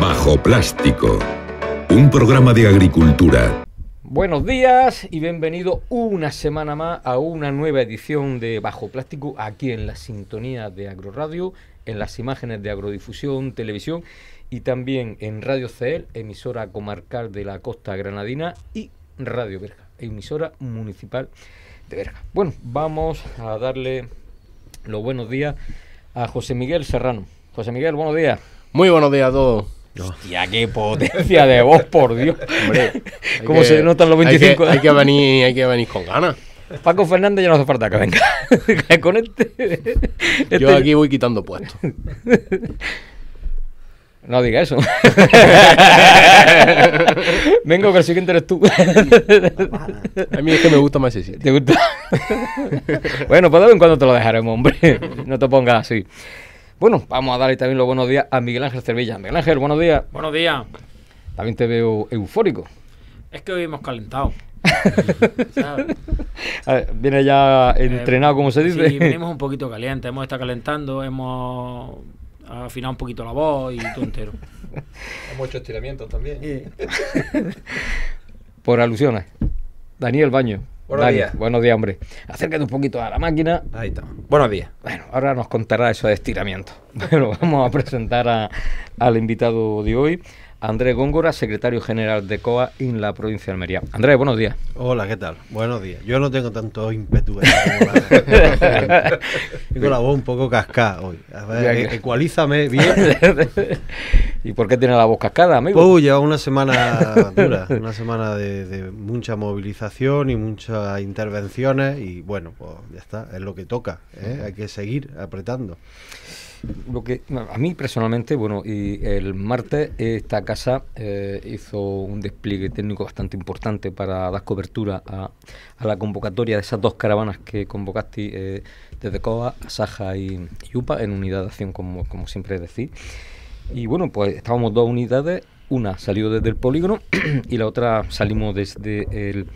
Bajo Plástico, un programa de agricultura. Buenos días y bienvenido una semana más a una nueva edición de Bajo Plástico aquí en la sintonía de Agroradio, en las imágenes de Agrodifusión Televisión y también en Radio CEL, emisora comarcal de la costa granadina y Radio Verga, emisora municipal de Verga. Bueno, vamos a darle los buenos días a José Miguel Serrano. José Miguel, buenos días. Muy buenos días a todos. ¡Ya qué potencia de voz, por Dios. Hombre, ¿Cómo se notan los 25 hay que, hay que, venir, hay que venir con ganas. Paco Fernández ya no hace falta que venga. con este-, este, Yo aquí voy quitando puestos. No diga eso. Vengo que el siguiente eres tú. A mí es que me gusta más ese sitio. ¿Te gusta? bueno, pues de vez en cuando te lo dejaremos, hombre. No te pongas así. Bueno, vamos a darle también los buenos días a Miguel Ángel Cervilla. Miguel Ángel, buenos días. Buenos días. También te veo eufórico. Es que hoy hemos calentado. viene ya entrenado, eh, como se dice. Sí, venimos un poquito caliente, hemos estado calentando, hemos afinado un poquito la voz y todo entero. hemos hecho estiramientos también. Eh. Por alusiones. Daniel Baño, Buenos días. Buenos días, hombre. Acércate un poquito a la máquina. Ahí está. Buenos días. Bueno, ahora nos contará eso de estiramiento. Bueno, vamos a presentar al invitado de hoy. Andrés Góngora, secretario general de COA en la provincia de Almería. Andrés, buenos días. Hola, ¿qué tal? Buenos días. Yo no tengo tanto ímpetu. tengo la voz un poco cascada hoy. A ver, ecualízame bien. ¿Y por qué tiene la voz cascada, amigo? Uy, lleva una semana dura, una semana de, mucha movilización y muchas intervenciones y bueno, pues ya está, es lo que toca, ¿eh? hay que seguir apretando. Lo que a mí personalmente, bueno, y el martes esta casa eh, hizo un despliegue técnico bastante importante para dar cobertura a, la convocatoria de esas dos caravanas que convocaste eh, desde COA, Saja y, Yupa, UPA en unidad de acción, como, siempre decís. Y bueno, pues estábamos dos unidades, una salió desde el polígono y la otra salimos desde el,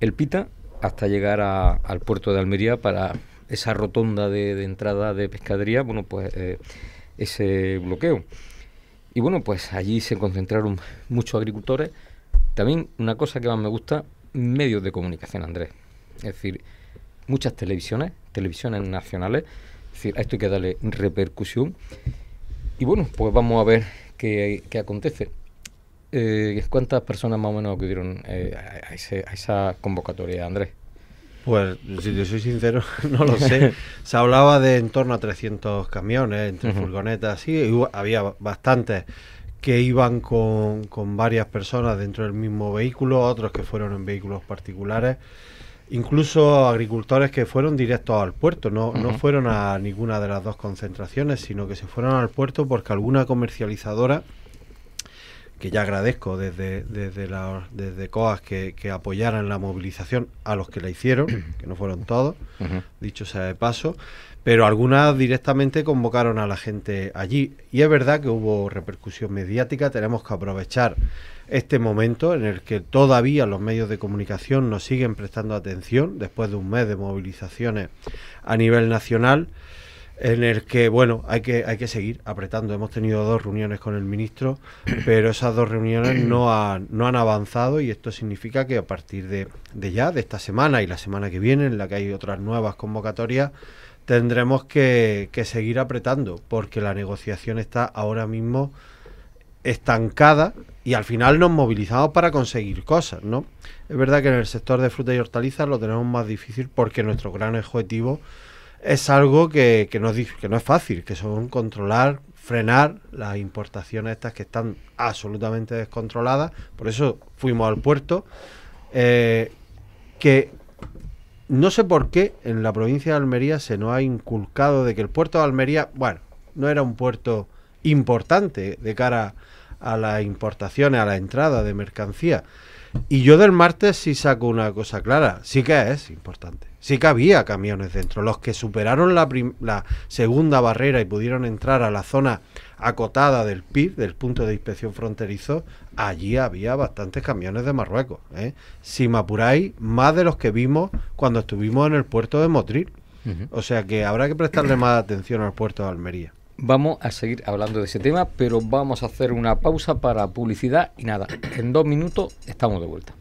el Pita hasta llegar al puerto de Almería para esa rotonda de, entrada de pescadería, bueno, pues eh, ese bloqueo. Y bueno, pues allí se concentraron muchos agricultores. También una cosa que más me gusta, medios de comunicación, Andrés. Es decir, muchas televisiones, televisiones nacionales. Es decir, a esto hay que darle repercusión. Y bueno, pues vamos a ver qué, acontece. Eh, ¿Cuántas personas más o menos acudieron eh, a esa convocatoria, Andrés? Pues, si te soy sincero, no lo sé. Se hablaba de en torno a 300 camiones, entre furgonetas, y había bastantes que iban con, con, varias personas dentro del mismo vehículo, otros que fueron en vehículos particulares, incluso agricultores que fueron directos al puerto, no, no fueron a ninguna de las dos concentraciones, sino que se fueron al puerto porque alguna comercializadora que ya agradezco desde, desde, COAS que, apoyaran la movilización a los que la hicieron, que no fueron todos, dicho sea de paso, pero algunas directamente convocaron a la gente allí. Y es verdad que hubo repercusión mediática, tenemos que aprovechar este momento en el que todavía los medios de comunicación nos siguen prestando atención después de un mes de movilizaciones a nivel nacional en el que, bueno, hay que, hay que seguir apretando. Hemos tenido dos reuniones con el ministro, pero esas dos reuniones no han, avanzado y esto significa que a partir de, ya, de esta semana y la semana que viene, en la que hay otras nuevas convocatorias, tendremos que, seguir apretando, porque la negociación está ahora mismo estancada y al final nos movilizamos para conseguir cosas, ¿no? Es verdad que en el sector de fruta y hortalizas lo tenemos más difícil porque nuestro gran objetivo es algo que, que, no, que no es fácil, que son controlar, frenar las importaciones estas que están absolutamente descontroladas. Por eso fuimos al puerto. Eh, que no sé por qué en la provincia de Almería se nos ha inculcado de que el puerto de Almería, bueno, no era un puerto importante de cara a las importaciones, a la entrada de mercancía. Y yo del martes sí saco una cosa clara, sí que es importante, sí que había camiones dentro. Los que superaron la, segunda barrera y pudieron entrar a la zona acotada del PIB, del punto de inspección fronterizo, allí había bastantes camiones de Marruecos. ¿eh? Si me más de los que vimos cuando estuvimos en el puerto de Motril. O sea que habrá que prestarle más atención al puerto de Almería. Vamos a seguir hablando de ese tema, pero vamos a hacer una pausa para publicidad y nada, en dos minutos estamos de vuelta.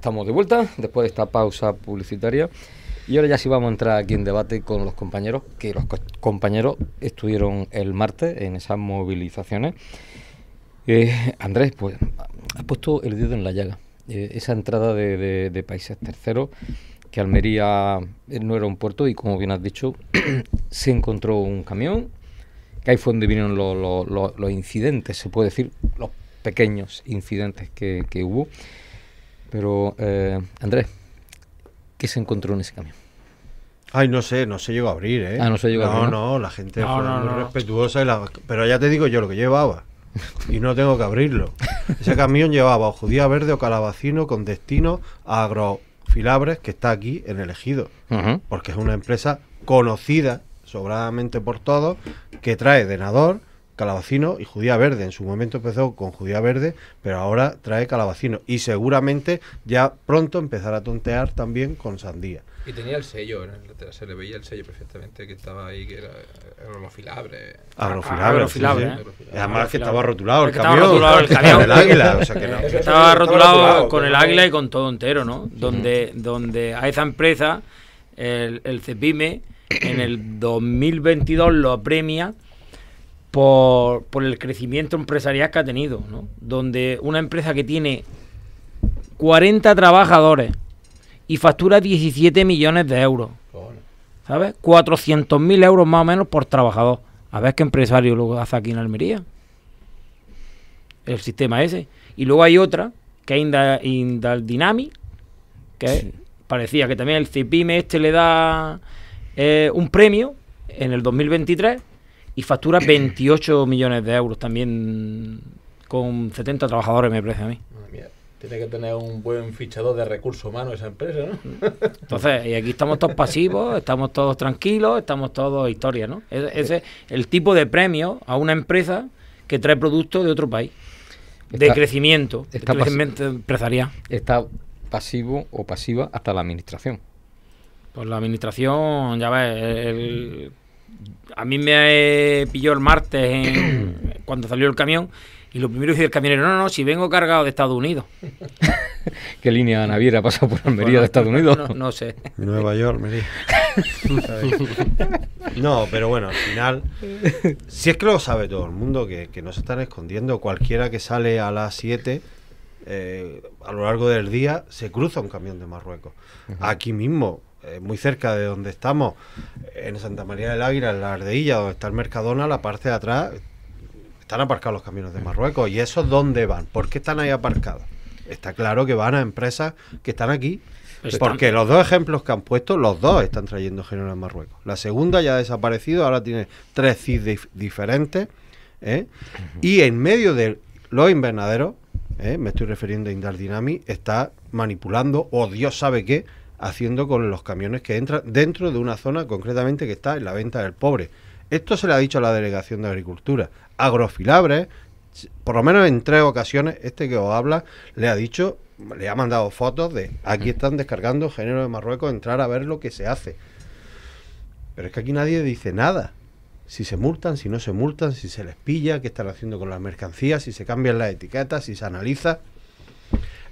estamos de vuelta después de esta pausa publicitaria. Y ahora ya sí vamos a entrar aquí en debate con los compañeros, que los compañeros estuvieron el martes en esas movilizaciones. Eh, Andrés, pues ha puesto el dedo en la llaga. Eh, esa entrada de, países terceros, que Almería eh, no era un puerto y como bien has dicho, se encontró un camión, que ahí fue donde vinieron los, incidentes, se puede decir, los pequeños incidentes que, que hubo. Pero, eh, Andrés, ¿qué se encontró en ese camión? Ay, no sé, no se llegó a abrir, ¿eh? Ah, no se llegó no, a abrir. No, no, la gente fue muy respetuosa. Pero ya te digo yo lo que llevaba. Y no tengo que abrirlo. Ese camión llevaba o judía verde o calabacino con destino a agrofilabres que está aquí en el ejido. Porque es una empresa conocida sobradamente por todos que trae denador calabacino y judía verde. En su momento empezó con judía verde, pero ahora trae calabacino. Y seguramente ya pronto empezará a tontear también con sandía. Y tenía el sello, se le veía el sello perfectamente que estaba ahí, que era agrofilabre. Ah, agrofilabre, ah, agrofilabre. ¿eh? Además que estaba rotulado el, camión. Estaba rotulado águila. Estaba, con el águila y con todo entero, ¿no? Donde, donde a esa empresa, el, el CEPIME, en el 2022 lo premia por, por el crecimiento empresarial que ha tenido, ¿no? Donde una empresa que tiene 40 trabajadores y factura 17 millones de euros, ¿sabes? 400.000 euros más o menos por trabajador. A ver qué empresario lo hace aquí en Almería. El sistema ese. Y luego hay otra, que es Indaldinami, que parecía que también el CIPIME este le da eh, un premio en el 2023 y factura 28 millones de euros también con 70 trabajadores, me parece a mí. Tiene que tener un buen fichador de recursos humanos esa empresa, ¿no? Entonces, y aquí estamos todos pasivos, estamos todos tranquilos, estamos todos historia, ¿no? E-, ese es el tipo de premio a una empresa que trae productos de otro país, de crecimiento, está crecimiento empresarial. Está pasivo o pasiva hasta la administración. Pues la administración, ya ves, el, a mí me pilló el martes cuando salió el camión. Y lo primero que dice el camionero, no, no, si vengo cargado de Estados Unidos. ¿Qué línea naviera pasa por Almería de Estados Unidos? No, sé. Nueva York, no, pero bueno, al final, si es que lo sabe todo el mundo, que, no se están escondiendo, cualquiera que sale a las 7, eh, a lo largo del día, se cruza un camión de Marruecos. Aquí mismo, eh, muy cerca de donde estamos, en Santa María del Águila, en la Ardeilla, donde está el Mercadona, la parte de atrás, están aparcados los caminos de Marruecos. ¿Y esos dónde van? ¿Por qué están ahí aparcados? Está claro que van a empresas que están aquí. Porque los dos ejemplos que han puesto, los dos están trayendo género a Marruecos. La segunda ya ha desaparecido, ahora tiene tres cid diferentes. ¿eh? Y en medio de los invernaderos, ¿eh? me estoy refiriendo a Indardinami, está manipulando, o Dios sabe qué, haciendo con los camiones que entran dentro de una zona concretamente que está en la venta del pobre. Esto se le ha dicho a la Delegación de Agricultura. Agrofilabre por lo menos en tres ocasiones, este que os habla le ha dicho, le ha mandado fotos de aquí están descargando género de Marruecos, entrar a ver lo que se hace. Pero es que aquí nadie dice nada. Si se multan, si no se multan, si se les pilla, qué están haciendo con las mercancías, si se cambian las etiquetas, si se analiza.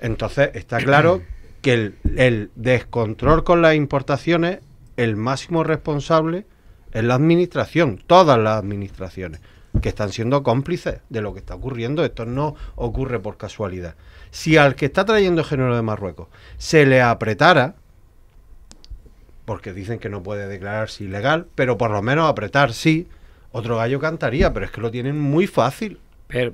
Entonces está claro que el, descontrol con las importaciones, el máximo responsable es la administración, todas las administraciones, que están siendo cómplices de lo que está ocurriendo. Esto no ocurre por casualidad. Si al que está trayendo género de Marruecos se le apretara, porque dicen que no puede declararse ilegal, pero por lo menos apretar sí, otro gallo cantaría, pero es que lo tienen muy fácil.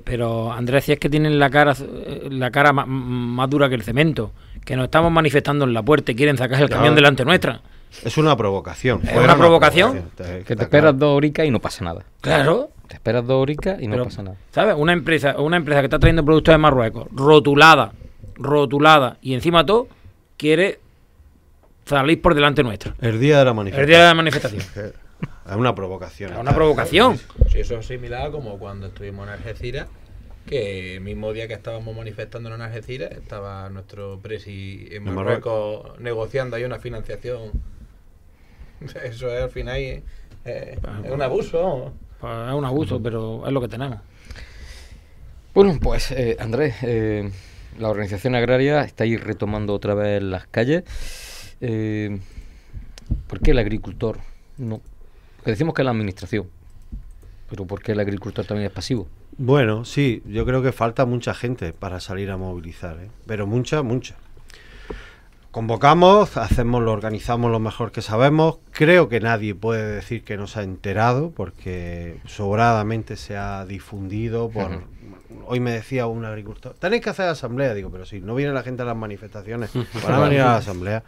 Pero, Andrés, si es que tienen la cara, eh, la cara más dura que el cemento que nos estamos manifestando en la puerta y quieren sacar el camión delante nuestra. Es una provocación. Es una, provocación. que te esperas dos horicas y no pasa nada. Claro. Te esperas dos horicas y no pasa nada. ¿Sabes? Una empresa, una empresa que está trayendo productos de Marruecos, rotulada, rotulada, y encima todo, quiere salir por delante nuestra. El día de la manifestación. El día de la manifestación. es una provocación. Es una provocación. ...si eso es similar como cuando estuvimos en Algeciras que el mismo día que estábamos manifestando en Algeciras, estaba nuestro presi en Marruecos, negociando ahí una financiación. Eso es al final eh, pues, es un abuso. Pues, es un abuso, pero es lo que tenemos. Bueno, pues eh, Andrés, eh, la organización agraria está ahí retomando otra vez las calles. ¿Por qué el agricultor no? decimos que es la administración, pero ¿por qué el agricultor también es pasivo? Bueno, sí, yo creo que falta mucha gente para salir a movilizar, ¿eh? pero mucha, mucha. Convocamos, hacemos, lo organizamos lo mejor que sabemos. Creo que nadie puede decir que nos ha enterado, porque sobradamente se ha difundido por. Hoy me decía un agricultor, tenéis que hacer asamblea. Digo, pero si no viene la gente a las manifestaciones, Para a venir a la asamblea.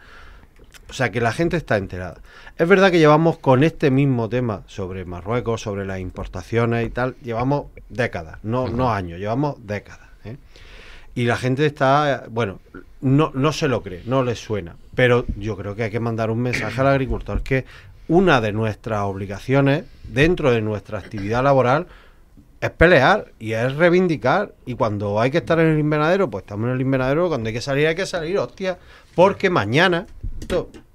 O sea que la gente está enterada. Es verdad que llevamos con este mismo tema sobre Marruecos, sobre las importaciones y tal, llevamos décadas, no, años, llevamos décadas. ¿eh? Y la gente está, bueno, no, no se lo cree, no le suena. Pero yo creo que hay que mandar un mensaje al agricultor que una de nuestras obligaciones dentro de nuestra actividad laboral es pelear y es reivindicar. Y cuando hay que estar en el invernadero, pues estamos en el invernadero. Cuando hay que salir, hay que salir, hostia. Porque mañana,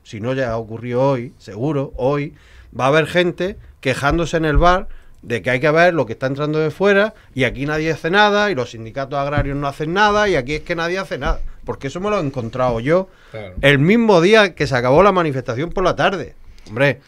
si no ya ocurrió hoy, seguro, hoy, va a haber gente quejándose en el bar de que hay que ver lo que está entrando de fuera y aquí nadie hace nada y los sindicatos agrarios no hacen nada y aquí es que nadie hace nada. Porque eso me lo he encontrado yo el mismo día que se acabó la manifestación por la tarde. Hombre,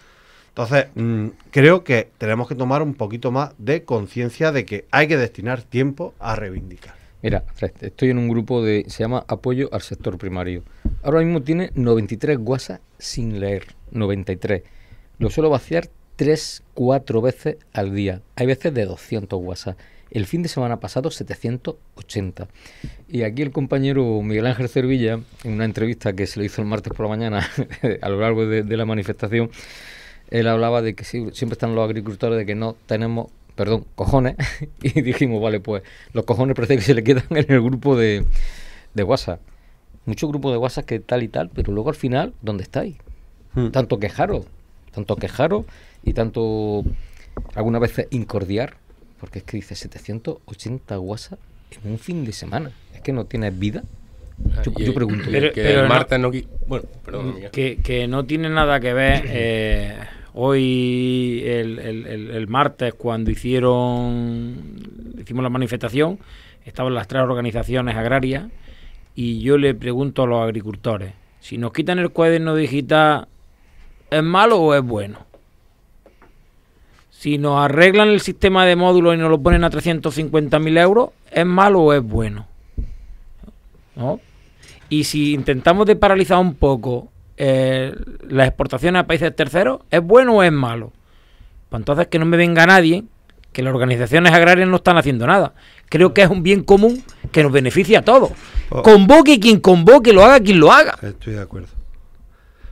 entonces, mm, creo que tenemos que tomar un poquito más de conciencia de que hay que destinar tiempo a reivindicar. Mira, estoy en un grupo de. se llama Apoyo al Sector Primario. Ahora mismo tiene 93 guasas sin leer. 93. Lo suelo vaciar 3, 4 veces al día. Hay veces de 200 guasas. El fin de semana pasado, 780. Y aquí el compañero Miguel Ángel Cervilla, en una entrevista que se le hizo el martes por la mañana a lo largo de la manifestación, él hablaba de que siempre están los agricultores de que no tenemos, perdón, cojones, y dijimos, vale, pues los cojones parece que se le quedan en el grupo de, de WhatsApp. Muchos grupos de WhatsApp que tal y tal, pero luego al final, ¿dónde estáis? Hmm. Tanto quejaros, tanto quejaros y tanto algunas veces incordiar, porque es que dice 780 WhatsApp en un fin de semana. Es que no tienes vida. Yo, pregunto. que no, bueno, que, no tiene nada que ver eh, hoy, el, martes, cuando hicieron hicimos la manifestación, estaban las tres organizaciones agrarias y yo le pregunto a los agricultores, si nos quitan el cuaderno digital, ¿es malo o es bueno? Si nos arreglan el sistema de módulos y nos lo ponen a 350.000 euros, ¿es malo o es bueno? ¿No? Y si intentamos de paralizar un poco eh, las exportaciones a países terceros, ¿es bueno o es malo? Pues entonces que no me venga nadie que las organizaciones agrarias no están haciendo nada. Creo que es un bien común que nos beneficia a todos. Oh. Convoque quien convoque, lo haga quien lo haga. Estoy de acuerdo.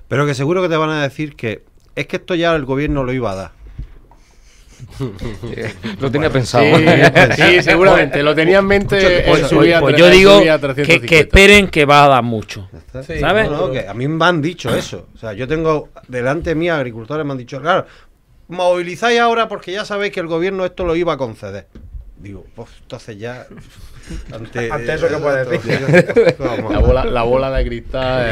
Pero que seguro que te van a decir que es que esto ya el gobierno lo iba a dar. lo tenía pensado. Pues, sí, seguramente. lo tenía en mente pues, pues, yo digo que, esperen que va a dar mucho. ¿Sabes? a mí me han dicho eso. O sea, yo tengo delante mí agricultores me han dicho, claro, movilizáis ahora porque ya sabéis que el gobierno esto lo iba a conceder. Digo, pues entonces ya. Ante, eso eh, que puede decir. la, bola, de cristal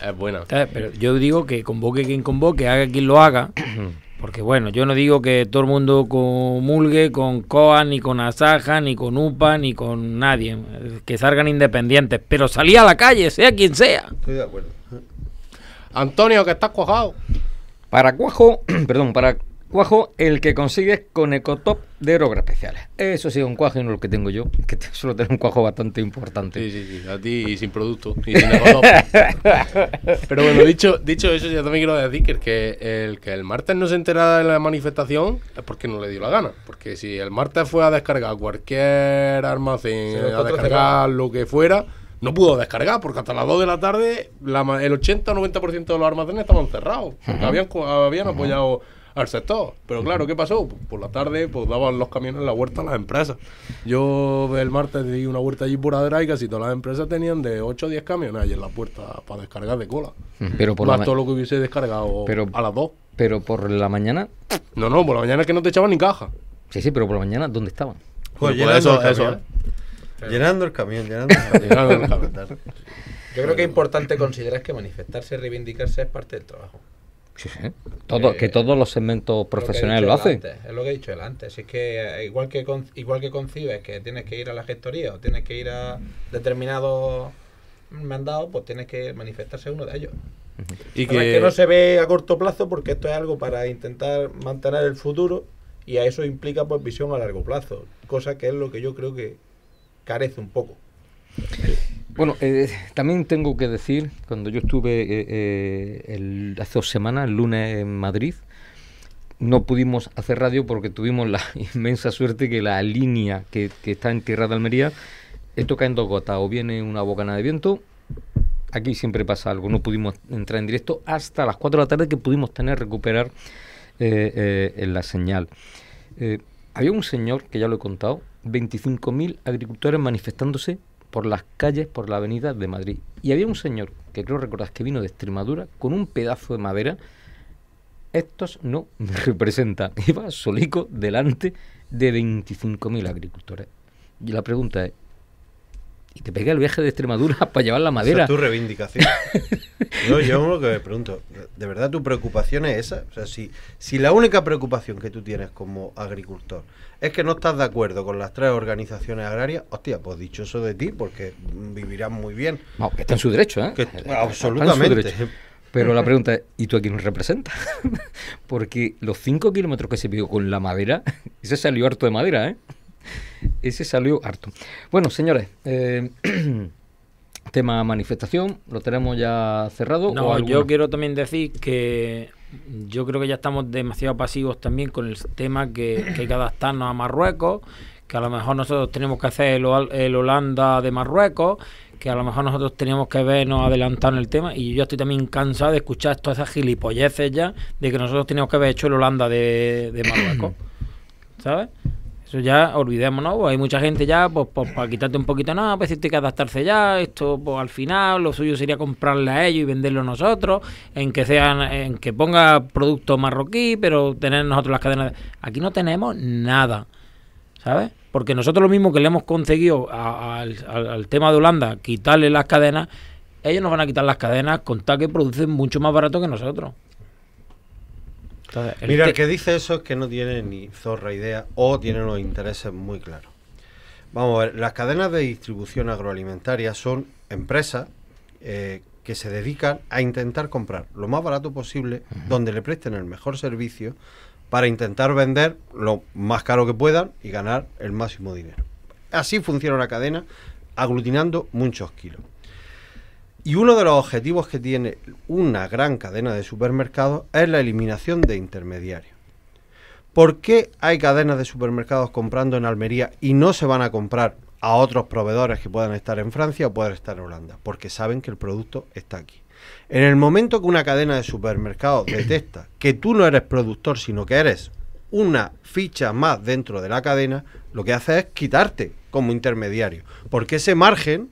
es, es buena. Pero yo digo que convoque quien convoque, haga quien lo haga. Porque bueno, yo no digo que todo el mundo comulgue con COA, ni con Asaja, ni con UPA, ni con nadie. Que salgan independientes. Pero salí a la calle, sea quien sea. Estoy de acuerdo. Antonio, que estás cuajado. Para cuajo, perdón, para Cuajo, el que consigues con Ecotop de drogas especiales. Eso sí, un cuajo y no lo que tengo yo, que suelo tener un cuajo bastante importante. Sí, sí, sí, a ti y sin producto Pero bueno, dicho, dicho eso, yo también quiero decir que el, que el martes no se enterara de la manifestación es porque no le dio la gana. Porque si el martes fue a descargar cualquier almacén, a descargar lo que fuera no pudo descargar porque hasta las 2 de la tarde el 80 o 90% de los almacenes estaban cerrados. habían, habían apoyado al sector. Pero claro, ¿qué pasó? Por la tarde pues daban los camiones la huerta a las empresas. Yo el martes di una huerta allí por Adra y casi todas las empresas tenían de 8 o 10 camiones allí en la puerta para descargar de cola. Pero por Más todo lo que hubiese descargado a las 2. Pero por la mañana... No, no, por la mañana es que no te echaban ni caja. Sí, sí, pero por la mañana, ¿dónde estaban? Pues ¿eh? Llenando el camión, llenando el camión. Yo creo que es importante considerar que manifestarse y reivindicarse es parte del trabajo. Todo, eh, que todos los segmentos profesionales lo, hacen. es lo que he dicho él antes. es que eh, igual que igual que concibes que tienes que ir a la gestoría o tienes que ir a determinados mandados, pues tienes que manifestarse uno de ellos. Y que... que... no se ve a corto plazo porque esto es algo para intentar mantener el futuro y a eso implica pues visión a largo plazo, cosa que es lo que yo creo que carece un poco. Bueno, eh, también tengo que decir, cuando yo estuve eh, eh, el, hace dos semanas, el lunes en Madrid, no pudimos hacer radio porque tuvimos la inmensa suerte que la línea que, está en Tierra de Almería, esto cae en dos gotas, o viene una bocana de viento, aquí siempre pasa algo, no pudimos entrar en directo hasta las 4 de la tarde que pudimos tener, recuperar la señal. había un señor, que ya lo he contado, 25.000 agricultores manifestándose por las calles, por la avenida de Madrid. Y había un señor, que creo recordar que vino de Extremadura, con un pedazo de madera. Estos no me representan. Iba solico delante de 25.000 agricultores. Y la pregunta es, y te pega el viaje de Extremadura para llevar la madera. Esa es tu reivindicación. no, yo lo que me pregunto, ¿de verdad tu preocupación es esa? O sea, si, la única preocupación que tú tienes como agricultor es que no estás de acuerdo con las tres organizaciones agrarias, hostia, pues dichoso de ti, porque vivirán muy bien. No, que está en su derecho, ¿eh? absolutamente. Pero la pregunta es, ¿y tú a quién representas? porque los 5 kilómetros que se pidió con la madera, ese salió harto de madera, ¿eh? Ese salió harto. Bueno, señores, eh, tema manifestación, lo tenemos ya cerrado. No, yo quiero también decir que yo creo que ya estamos demasiado pasivos también con el tema que, que hay que adaptarnos a Marruecos, que a lo mejor nosotros tenemos que hacer el, Holanda de Marruecos, que a lo mejor nosotros tenemos que vernos adelantado en el tema y yo estoy también cansado de escuchar todas esas gilipolleces ya de que nosotros tenemos que haber hecho el Holanda de Marruecos. ¿Sabes? ya olvidémonos, no pues, hay mucha gente ya, pues, pues para quitarte un poquito, nada, pues hay que adaptarse ya, esto pues al final lo suyo sería comprarle a ellos y venderlo nosotros, en que sean, en que ponga producto marroquí, pero tener nosotros las cadenas. Aquí no tenemos nada, ¿sabes? Porque nosotros lo mismo que le hemos conseguido al tema de Holanda, quitarle las cadenas, ellos nos van a quitar las cadenas con tal que producen mucho más barato que nosotros. Mira, el que dice eso es que no tiene ni zorra idea o tiene los intereses muy claros. Vamos a ver, las cadenas de distribución agroalimentaria son empresas eh, que se dedican a intentar comprar lo más barato posible, donde le presten el mejor servicio, para intentar vender lo más caro que puedan y ganar el máximo dinero. Así funciona la cadena, aglutinando muchos kilos. Y uno de los objetivos que tiene una gran cadena de supermercados es la eliminación de intermediarios. ¿Por qué hay cadenas de supermercados comprando en Almería y no se van a comprar a otros proveedores que puedan estar en Francia o puedan estar en Holanda? Porque saben que el producto está aquí. En el momento que una cadena de supermercados detecta que tú no eres productor, sino que eres una ficha más dentro de la cadena, lo que hace es quitarte como intermediario. Porque ese margen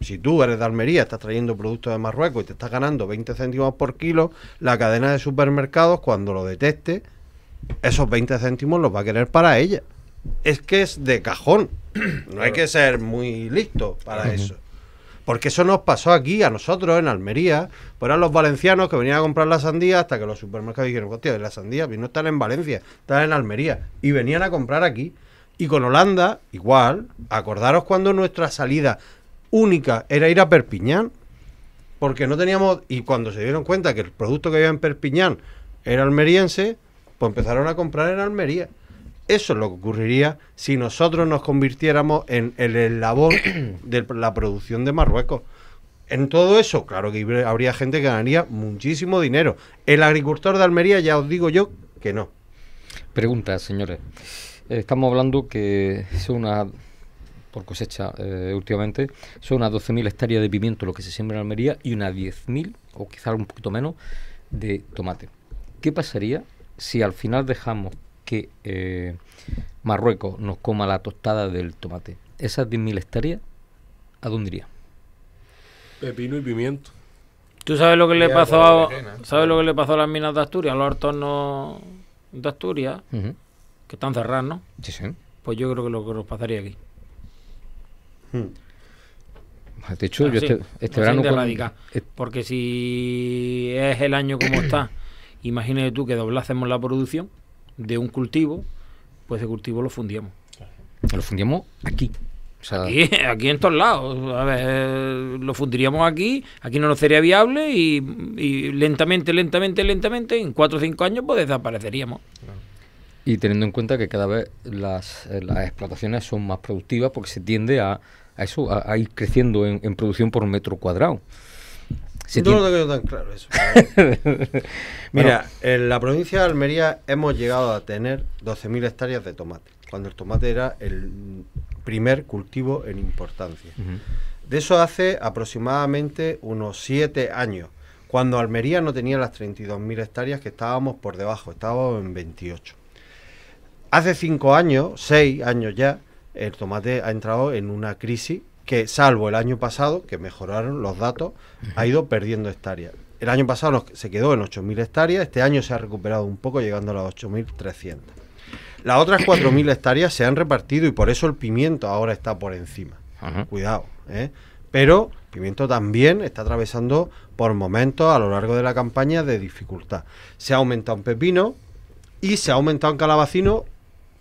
si tú eres de Almería, estás trayendo productos de Marruecos y te estás ganando 20 céntimos por kilo, la cadena de supermercados, cuando lo detecte, esos 20 céntimos los va a querer para ella. Es que es de cajón. No hay que ser muy listo para eso. Porque eso nos pasó aquí, a nosotros, en Almería. Fueron eran los valencianos que venían a comprar la sandía hasta que los supermercados dijeron, hostia, la sandía no están en Valencia, están en Almería. Y venían a comprar aquí. Y con Holanda, igual, acordaros cuando nuestra salida única era ir a Perpiñán, porque no teníamos, y cuando se dieron cuenta que el producto que había en Perpiñán era almeriense, pues empezaron a comprar en Almería. Eso es lo que ocurriría si nosotros nos convirtiéramos en el labor de la producción de Marruecos. En todo eso, claro que habría gente que ganaría muchísimo dinero. El agricultor de Almería, ya os digo yo, que no. Pregunta, señores. Estamos hablando que es una por cosecha eh, últimamente, son unas 12.000 hectáreas de pimiento lo que se siembra en Almería y unas 10.000 o quizás un poquito menos de tomate. ¿Qué pasaría si al final dejamos que eh, Marruecos nos coma la tostada del tomate? Esas 10.000 hectáreas, ¿a dónde iría? Pepino eh, y pimiento. ¿Tú sabes lo que le pasó a, sabes lo que le pasó a las minas de Asturias, a los no de Asturias, que están cerrados, Sí, sí. Pues yo creo que lo que nos pasaría aquí. Hmm. De hecho, ah, yo este, este verano. porque si es el año como está, imagínate tú que doblásemos la producción de un cultivo, pues ese cultivo lo fundíamos. Lo fundíamos aquí. aquí, en todos lados. A ver, lo fundiríamos aquí, aquí no nos sería viable y, lentamente, lentamente, lentamente, en cuatro o 5 años, pues desapareceríamos. Y teniendo en cuenta que cada vez las, eh, las explotaciones son más productivas porque se tiende a eso, a, creciendo en, producción por metro cuadrado. no lo tan claro eso. Mira, en la provincia de Almería hemos llegado a tener 12.000 hectáreas de tomate, cuando el tomate era el primer cultivo en importancia. De eso hace aproximadamente unos 7 años, cuando Almería no tenía las 32.000 hectáreas que estábamos por debajo, estábamos en 28. Hace 5 años, 6 años ya, el tomate ha entrado en una crisis que, salvo el año pasado, que mejoraron los datos, ha ido perdiendo hectáreas. El año pasado se quedó en 8.000 hectáreas, este año se ha recuperado un poco, llegando a las 8.300. Las otras 4.000 hectáreas se han repartido y por eso el pimiento ahora está por encima. Cuidado, ¿eh? Pero el pimiento también está atravesando por momentos a lo largo de la campaña de dificultad. Se ha aumentado en pepino y se ha aumentado en calabacino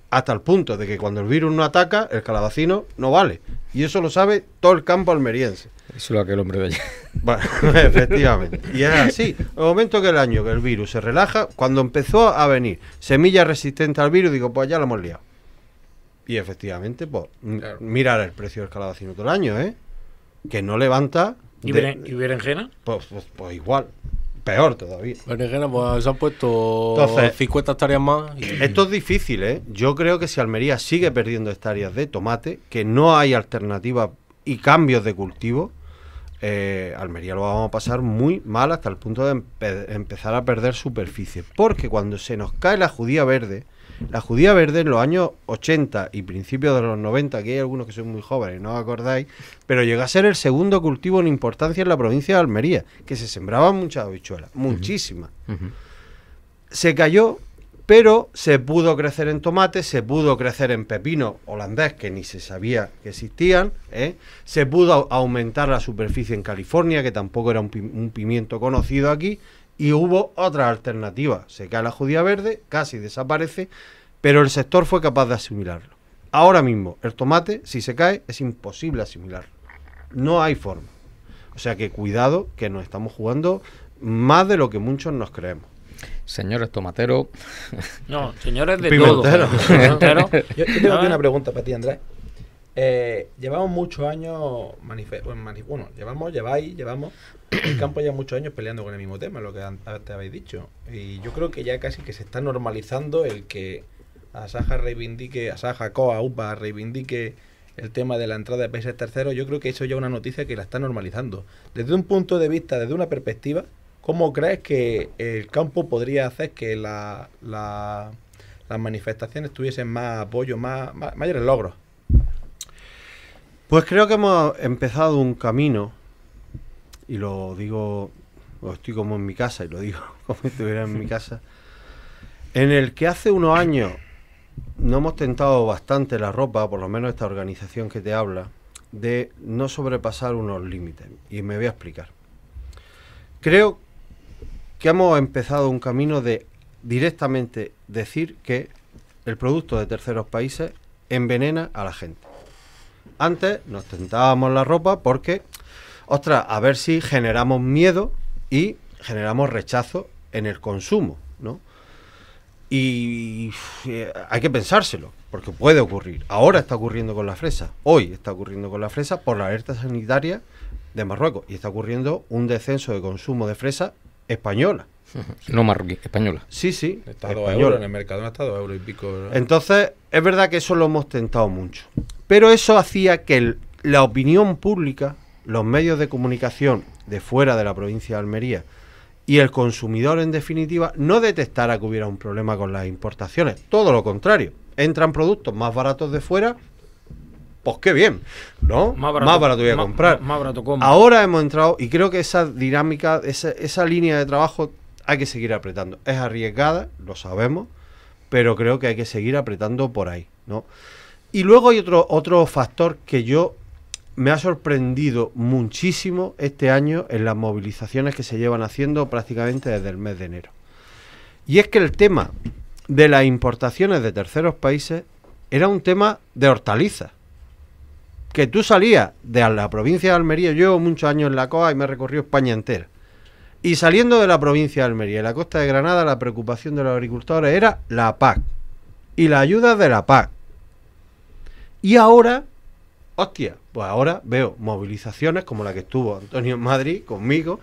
hasta el punto de que cuando el virus no ataca, el calabacino no vale. Y eso lo sabe todo el campo almeriense. Eso lo que el hombre veía. efectivamente. Y es así. El momento que el año que el virus se relaja, cuando empezó a venir semilla resistente al virus, digo, pues ya lo hemos liado. Y efectivamente, pues, mirar el precio del calabacino todo el año, ¿eh? Que no levanta. ¿Y, ¿y berenjena? Pues, pues, pues igual peor todavía. pues se han puesto 50 hectáreas más. Esto es difícil, ¿eh? Yo creo que si Almería sigue perdiendo hectáreas de tomate, que no hay alternativa y cambios de cultivo, eh, Almería lo vamos a pasar muy mal hasta el punto de empezar a perder superficie. Porque cuando se nos cae la judía verde, la judía verde en los años 80 y principios de los 90, que hay algunos que son muy jóvenes, no os acordáis, pero llegó a ser el segundo cultivo en importancia en la provincia de Almería, que se sembraban muchas habichuelas, muchísimas. Se cayó, pero se pudo crecer en tomate, se pudo crecer en pepino holandés, que ni se sabía que existían, ¿eh? se pudo aumentar la superficie en California, que tampoco era un, pimiento conocido aquí, y hubo otra alternativa. Se cae la judía verde, casi desaparece, pero el sector fue capaz de asimilarlo. Ahora mismo, el tomate, si se cae, es imposible asimilarlo. No hay forma. O sea que cuidado, que nos estamos jugando más de lo que muchos nos creemos. Señores tomateros. No, señores de todo. Yo, yo tengo aquí una pregunta para ti, Andrés. Eh, llevamos muchos años, bueno, llevamos, lleváis, llevamos el campo ya muchos años peleando con el mismo tema, lo que antes habéis dicho. Y yo creo que ya casi que se está normalizando el que Asaja reivindique, Asaja, COA, UPA reivindique el tema de la entrada de países terceros. Yo creo que eso ya es una noticia que la está normalizando. Desde un punto de vista, desde una perspectiva, ¿cómo crees que el campo podría hacer que la, las manifestaciones tuviesen más apoyo, más mayores logros? Pues creo que hemos empezado un camino, y lo digo, estoy como en mi casa, y lo digo como si estuviera en mi casa, en el que hace unos años no hemos tentado bastante la ropa, por lo menos esta organización que te habla, de no sobrepasar unos límites. Y me voy a explicar. Creo que hemos empezado un camino de directamente decir que el producto de terceros países envenena a la gente. Antes nos tentábamos la ropa porque, ostras, a ver si generamos miedo y generamos rechazo en el consumo, ¿no? Y eh, hay que pensárselo, porque puede ocurrir. Ahora está ocurriendo con la fresa, hoy está ocurriendo con la fresa por la alerta sanitaria de Marruecos y está ocurriendo un descenso de consumo de fresa española. No marroquí, española. Sí, sí. Está en el mercado dos y pico. Entonces, es verdad que eso lo hemos tentado mucho. Pero eso hacía que la opinión pública, los medios de comunicación de fuera de la provincia de Almería y el consumidor, en definitiva, no detectara que hubiera un problema con las importaciones. Todo lo contrario. Entran productos más baratos de fuera pues qué bien, ¿no? Más barato, voy a comprar. Más, barato Ahora hemos entrado, y creo que esa dinámica, esa, línea de trabajo hay que seguir apretando. Es arriesgada, lo sabemos, pero creo que hay que seguir apretando por ahí, ¿no? Y luego hay otro, otro factor que yo me ha sorprendido muchísimo este año en las movilizaciones que se llevan haciendo prácticamente desde el mes de enero. Y es que el tema de las importaciones de terceros países era un tema de hortalizas. Que tú salías de la provincia de Almería, yo llevo muchos años en la COA y me he recorrido España entera y saliendo de la provincia de Almería y la costa de Granada, la preocupación de los agricultores era la PAC y la ayuda de la PAC. Y ahora, hostia, pues ahora veo movilizaciones como la que estuvo Antonio en Madrid conmigo,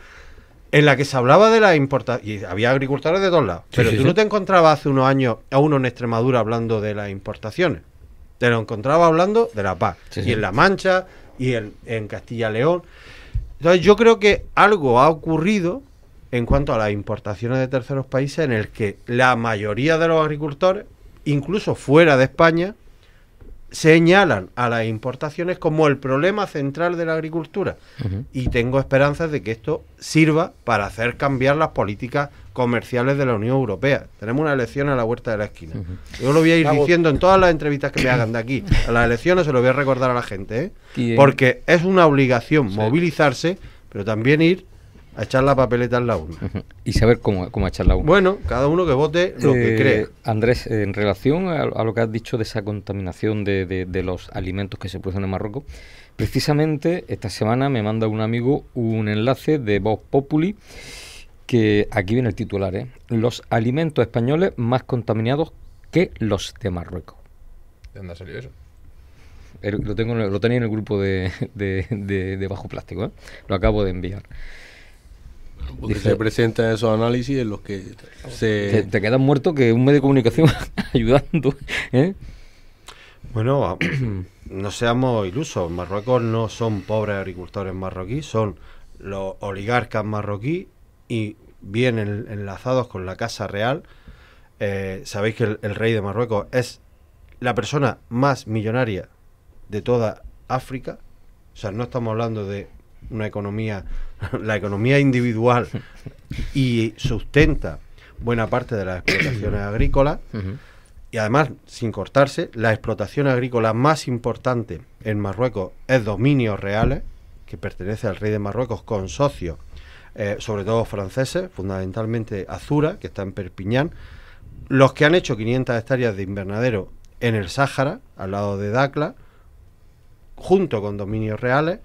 en la que se hablaba de la importación, y había agricultores de todos lados, pero tú no te encontrabas hace unos años a uno en Extremadura hablando de las importaciones, te lo encontraba hablando de la PAC, y en La Mancha, y en, en Castilla-León. Entonces yo creo que algo ha ocurrido en cuanto a las importaciones de terceros países en el que la mayoría de los agricultores, incluso fuera de España, señalan a las importaciones como el problema central de la agricultura y tengo esperanzas de que esto sirva para hacer cambiar las políticas comerciales de la Unión Europea. Tenemos una elección a la vuelta de la esquina. Yo lo voy a ir diciendo en todas las entrevistas que me hagan de aquí. A las elecciones se lo voy a recordar a la gente, ¿eh? porque es una obligación movilizarse, pero también ir a echar la papeleta en la urna. Y saber cómo, cómo echar la urna. Bueno, cada uno que vote lo que eh, cree. Andrés, en relación a, lo que has dicho de esa contaminación de, de, los alimentos que se producen en Marruecos, precisamente esta semana me manda un amigo un enlace de Vox Populi que aquí viene el titular, ¿eh? los alimentos españoles más contaminados que los de Marruecos. ¿De dónde ha salido eso? lo, tengo, lo tenía en el grupo de, Bajo Plástico, ¿eh? lo acabo de enviar. Porque se presentan esos análisis en los que se... Te, quedan muertos muerto que un medio de comunicación ayudando. ¿eh? Bueno, no seamos ilusos. Marruecos no son pobres agricultores marroquíes, son los oligarcas marroquíes y bien enlazados con la Casa Real. Eh, sabéis que el, rey de Marruecos es la persona más millonaria de toda África. O sea, no estamos hablando de una economía, la economía individual y sustenta buena parte de las explotaciones agrícolas. Y además, sin cortarse, la explotación agrícola más importante en Marruecos es dominios reales, que pertenece al rey de Marruecos con socios, eh, sobre todo franceses, fundamentalmente Azura, que está en Perpiñán, los que han hecho 500 hectáreas de invernadero en el Sáhara, al lado de Dakla, junto con dominios reales,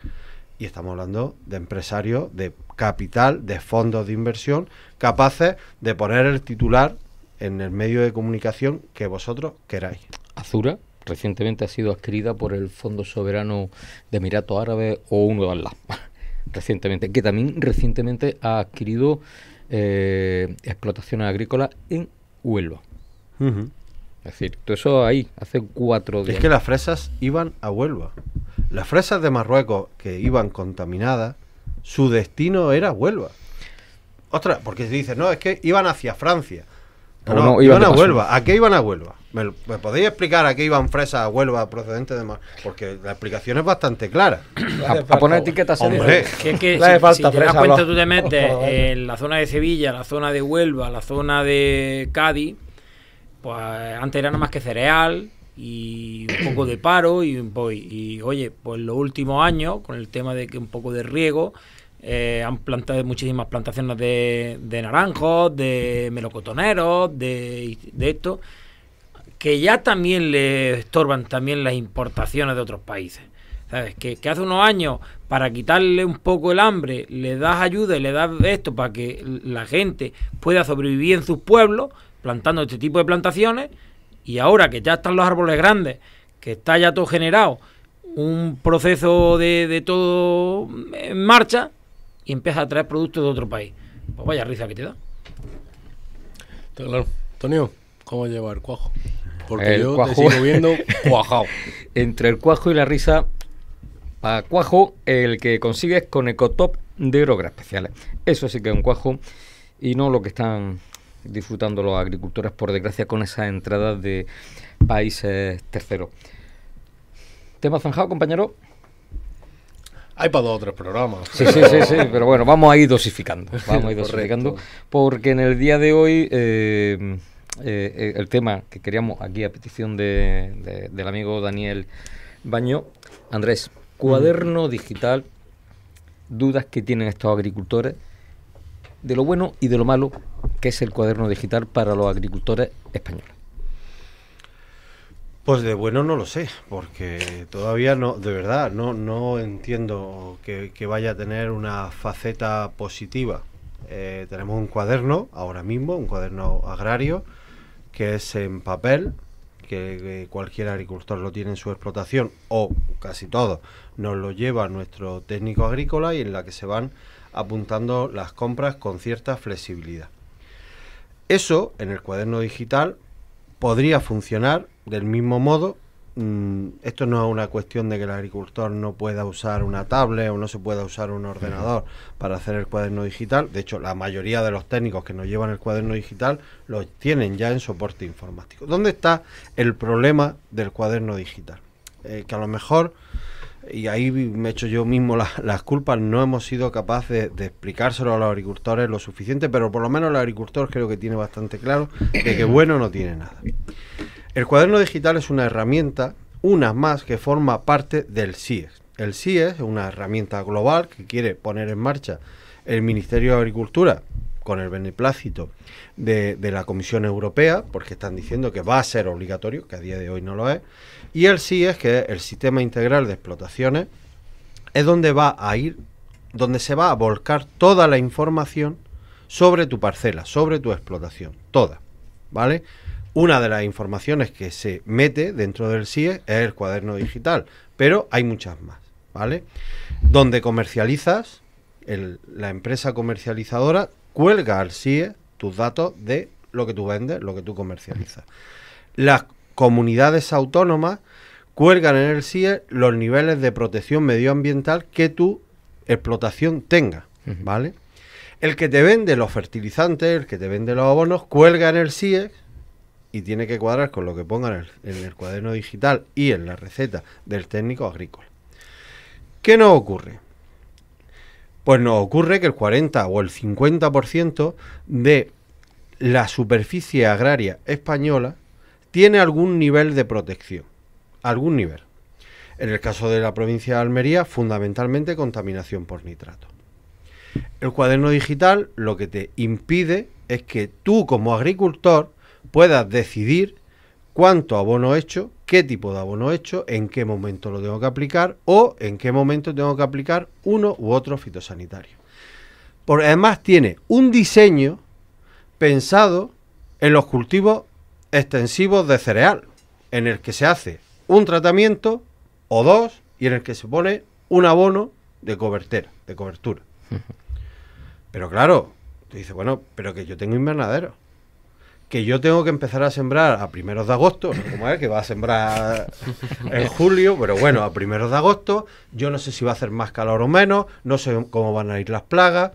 y estamos hablando de empresarios, de capital, de fondos de inversión, capaces de poner el titular en el medio de comunicación que vosotros queráis. Azura recientemente ha sido adquirida por el Fondo Soberano de Emiratos Árabes o uno de recientemente, que también recientemente ha adquirido eh, explotaciones agrícolas en Huelva. Es decir, todo eso ahí, hace cuatro días. Es que las fresas iban a Huelva. Las fresas de Marruecos que iban contaminadas, su destino era Huelva. Ostras, porque se dice, no, es que iban hacia Francia. No, iban a Huelva. ¿A qué iban a Huelva? ¿Me, podéis explicar a qué iban fresas a Huelva procedentes de Marruecos? Porque la explicación es bastante clara. a, poner etiquetas Hombre. Que, que si, si te das cuenta, tú te metes en la zona de Sevilla, la zona de Huelva, la zona de Cádiz, pues antes era nada más que cereal, y un poco de paro y, oye, pues los últimos años con el tema de que un poco de riego eh, han plantado muchísimas plantaciones de, naranjos, de melocotoneros, de, esto, que ya también le estorban también las importaciones de otros países. ¿Sabes? Que, que, hace unos años, para quitarle un poco el hambre, le das ayuda y le das esto para que la gente pueda sobrevivir en sus pueblos, plantando este tipo de plantaciones, y ahora que ya están los árboles grandes, que está ya todo generado, un proceso de, todo en marcha, y empieza a traer productos de otro país. Pues vaya risa que te da. Claro. ¿cómo llevar cuajo? Porque yo te sigo viendo cuajado. Entre el cuajo y la risa, para cuajo el que consigues con Ecotop de Eurogras especiales. Eso sí que es un cuajo y no lo que están disfrutando los agricultores, por desgracia, con esas entradas de países terceros. ¿Tema zanjado, compañero? Hay para dos o tres programas. Sí, sí, sí, sí, pero bueno, vamos a ir dosificando. Vamos a ir dosificando. porque en el día de hoy eh, eh, eh, el tema que queríamos aquí a petición de, del amigo Daniel Baño, Andrés, cuaderno digital, dudas que tienen estos agricultores, de lo bueno y de lo malo ¿Qué es el cuaderno digital para los agricultores españoles? Pues de bueno no lo sé, porque todavía no, de verdad, no, no entiendo que, vaya a tener una faceta positiva. Eh, tenemos un cuaderno ahora mismo, un cuaderno agrario, que es en papel, que, que, cualquier agricultor lo tiene en su explotación, o casi todo, nos lo lleva nuestro técnico agrícola y en la que se van apuntando las compras con cierta flexibilidad. Eso, en el cuaderno digital, podría funcionar del mismo modo. Mm, esto no es una cuestión de que el agricultor no pueda usar una tablet o no se pueda usar un ordenador para hacer el cuaderno digital. De hecho, la mayoría de los técnicos que nos llevan el cuaderno digital lo tienen ya en soporte informático. ¿Dónde está el problema del cuaderno digital? Eh, que a lo mejor y ahí me echo yo mismo las culpas, no hemos sido capaces de, explicárselo a los agricultores lo suficiente, pero por lo menos el agricultor creo que tiene bastante claro de que bueno no tiene nada. El cuaderno digital es una herramienta, una más, que forma parte del CIES. El CIES es una herramienta global que quiere poner en marcha el Ministerio de Agricultura con el beneplácito de la Comisión Europea, porque están diciendo que va a ser obligatorio, que a día de hoy no lo es, y el es que es el Sistema Integral de Explotaciones, es donde va a ir, donde se va a volcar toda la información sobre tu parcela, sobre tu explotación, toda, ¿vale? Una de las informaciones que se mete dentro del SIE es el cuaderno digital, pero hay muchas más, ¿vale? Donde comercializas, la empresa comercializadora cuelga al SIE tus datos de lo que tú vendes, lo que tú comercializas. Las comunidades autónomas cuelgan en el CIE los niveles de protección medioambiental que tu explotación tenga, ¿vale? El que te vende los fertilizantes, el que te vende los abonos, cuelga en el CIE y tiene que cuadrar con lo que pongan en el, en el cuaderno digital y en la receta del técnico agrícola. ¿Qué nos ocurre? Pues nos ocurre que el 40 o el 50% de la superficie agraria española tiene algún nivel de protección, algún nivel. En el caso de la provincia de Almería, fundamentalmente contaminación por nitrato. El cuaderno digital lo que te impide es que tú como agricultor puedas decidir cuánto abono he hecho, qué tipo de abono he hecho, en qué momento lo tengo que aplicar o en qué momento tengo que aplicar uno u otro fitosanitario. Por, además tiene un diseño pensado en los cultivos extensivos de cereal, en el que se hace un tratamiento o dos y en el que se pone un abono de cobertura. De cobertura. Pero claro, tú dices, bueno, pero que yo tengo invernadero. Que yo tengo que empezar a sembrar a primeros de agosto, como es, que va a sembrar en julio, pero bueno, a primeros de agosto, yo no sé si va a hacer más calor o menos, no sé cómo van a ir las plagas,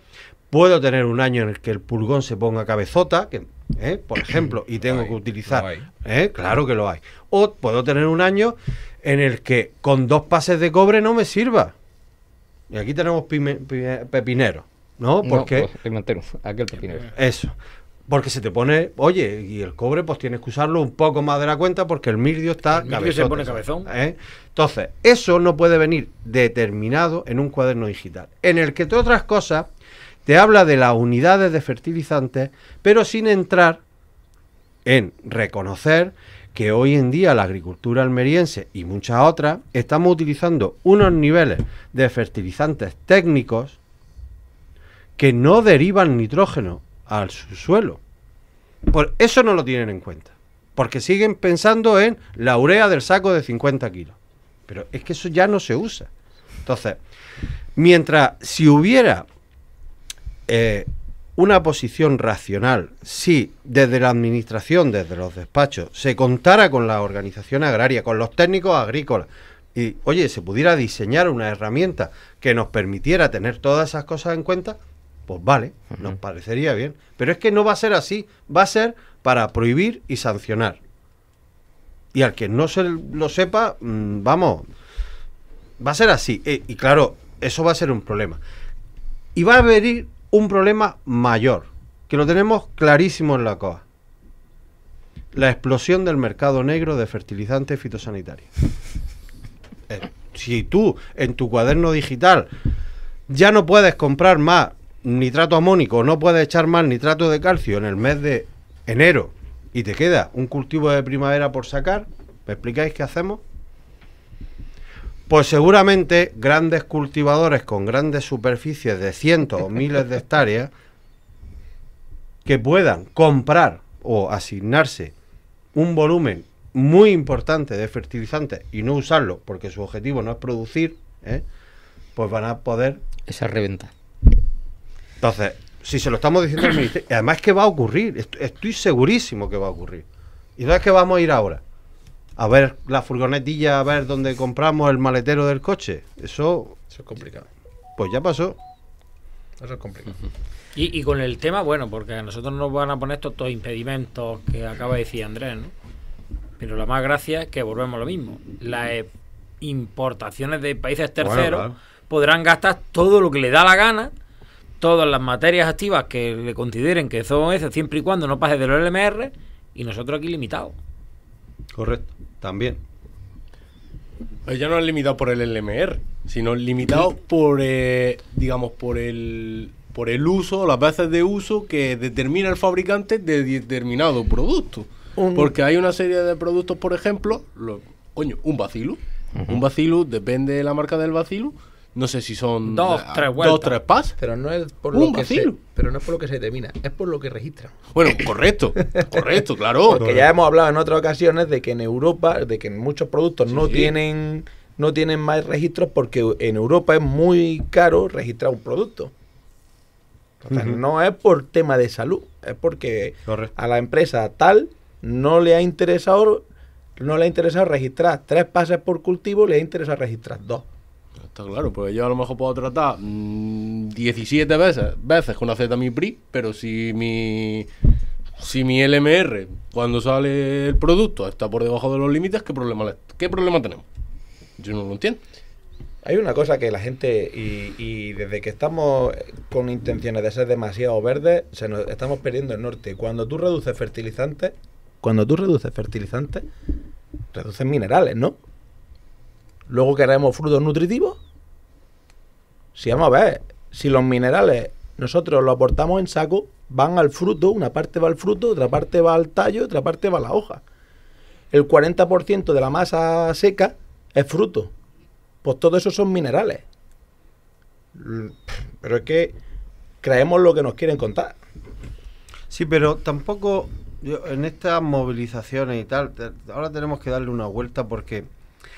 puedo tener un año en el que el pulgón se ponga cabezota, que ¿eh? por ejemplo, y tengo que utilizar. ¿eh? Claro que lo hay. O puedo tener un año en el que con dos pases de cobre no me sirva. Y aquí tenemos pepinero, ¿no? Porque. Pues, eso. Porque se te pone, oye, y el cobre, pues tienes que usarlo un poco más de la cuenta porque el mirdio está. ¿eh? cabezón. Entonces, eso no puede venir determinado en un cuaderno digital. En el que, entre otras cosas, te habla de las unidades de fertilizantes, pero sin entrar en reconocer que hoy en día la agricultura almeriense y muchas otras estamos utilizando unos niveles de fertilizantes técnicos que no derivan nitrógeno al subsuelo. Por eso no lo tienen en cuenta, porque siguen pensando en la urea del saco de 50 kilos. Pero es que eso ya no se usa. Entonces, mientras si hubiera eh, una posición racional si desde la administración, desde los despachos, se contara con la organización agraria, con los técnicos agrícolas, y oye, se pudiera diseñar una herramienta que nos permitiera tener todas esas cosas en cuenta, pues vale, nos parecería bien. Pero es que no va a ser así, va a ser para prohibir y sancionar. Y al que no se lo sepa, mm, vamos, va a ser así. Eh, y claro, eso va a ser un problema. Y va a venir un problema mayor, que lo tenemos clarísimo en la COA. La explosión del mercado negro de fertilizantes fitosanitarios. Eh, si tú en tu cuaderno digital ya no puedes comprar más nitrato amónico, no puedes echar más nitrato de calcio en el mes de enero y te queda un cultivo de primavera por sacar, ¿me explicáis qué hacemos? Pues seguramente grandes cultivadores con grandes superficies de cientos o miles de hectáreas que puedan comprar o asignarse un volumen muy importante de fertilizantes y no usarlo porque su objetivo no es producir, ¿eh? pues van a poder... Esa reventa. Entonces, si se lo estamos diciendo al ministerio, además que va a ocurrir, estoy segurísimo que va a ocurrir. ¿Y no es que vamos a ir ahora? a ver la furgonetilla, a ver dónde compramos el maletero del coche. Eso. Eso es complicado. Pues ya pasó. Eso es complicado. Y, con el tema, bueno, porque a nosotros nos van a poner estos impedimentos que acaba de decir Andrés, ¿no? Pero la más gracia es que volvemos a lo mismo. Las e, importaciones de países terceros podrán gastar todo lo que le da la gana, todas las materias activas que le consideren que son esas, siempre y cuando no pase los LMR, y nosotros aquí limitados. Correcto, también. Pues ya no es limitado por el LMR, sino limitado por, eh, digamos, por el, por el uso, las veces de uso que determina el fabricante de determinado producto. Porque hay una serie de productos, por ejemplo, coño, un bacilo Un vacilo, depende de la marca del vacilo, no sé si son dos, tres vueltas. Pero no es por lo que se, pero no es por lo que se determina, es por lo que registran. Bueno, correcto, correcto, claro. Porque ya hemos hablado en otras ocasiones de que en Europa, de que muchos productos no tienen no tienen más registros porque en Europa es muy caro registrar un producto. no es por tema de salud, es porque a la empresa tal no le ha interesado no le ha registrar tres pases por cultivo, le ha interesado registrar dos. Está claro, porque yo a lo mejor puedo tratar 17 mm, veces, veces con Z mi pero si mi si mi LMR cuando sale el producto está por debajo de los límites, ¿qué problema, ¿qué problema tenemos? Yo no lo entiendo. Hay una cosa que la gente, y, desde que estamos con intenciones de ser demasiado verdes, estamos perdiendo el norte. Cuando tú reduces fertilizantes, cuando tú reduces fertilizantes, reduces minerales, ¿no? Luego queremos frutos nutritivos si vamos a ver, si los minerales nosotros los aportamos en saco, van al fruto, una parte va al fruto, otra parte va al tallo, otra parte va a la hoja. El 40% de la masa seca es fruto. Pues todo eso son minerales. Pero es que creemos lo que nos quieren contar. Sí, pero tampoco en estas movilizaciones y tal, ahora tenemos que darle una vuelta porque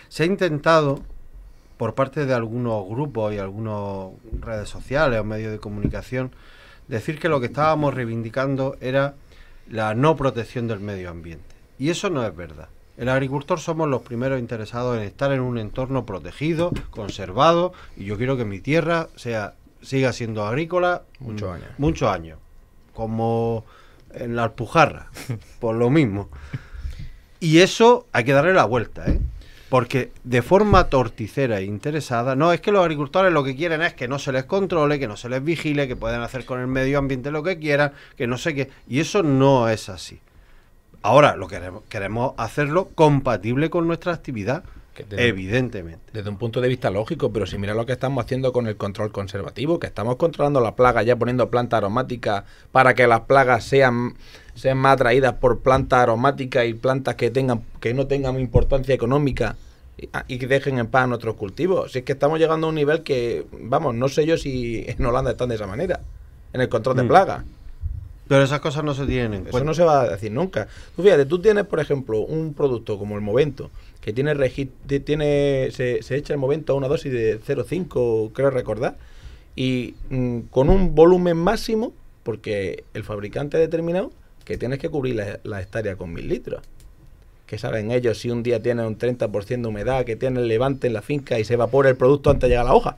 se ha intentado por parte de algunos grupos y algunas redes sociales o medios de comunicación, decir que lo que estábamos reivindicando era la no protección del medio ambiente. Y eso no es verdad. El agricultor somos los primeros interesados en estar en un entorno protegido, conservado, y yo quiero que mi tierra sea siga siendo agrícola muchos mm, años. Muchos años. Como en la Alpujarra, por lo mismo. Y eso hay que darle la vuelta, ¿eh? porque de forma torticera e interesada, no, es que los agricultores lo que quieren es que no se les controle, que no se les vigile, que pueden hacer con el medio ambiente lo que quieran, que no sé qué, y eso no es así. Ahora lo queremos, queremos hacerlo compatible con nuestra actividad. Evidentemente. Desde un punto de vista lógico, pero si mira lo que estamos haciendo con el control conservativo, que estamos controlando la plagas, ya poniendo planta aromática para que las plagas sean sean más atraídas por plantas aromáticas y plantas que tengan que no tengan importancia económica y que dejen en paz nuestros cultivos. Si es que estamos llegando a un nivel que, vamos, no sé yo si en Holanda están de esa manera, en el control de mm. plagas. Pero esas cosas no se tienen Eso pues. no se va a decir nunca. Tú fíjate, tú tienes, por ejemplo, un producto como el Movento, que tiene, tiene se, echa el Movento a una dosis de 0,5, creo recordar, y mm, con un volumen máximo, porque el fabricante ha determinado que tienes que cubrir la, la con mil litros. Que saben ellos si un día tienen un 30% de humedad, que tiene el levante en la finca y se evapora el producto antes de llegar a la hoja.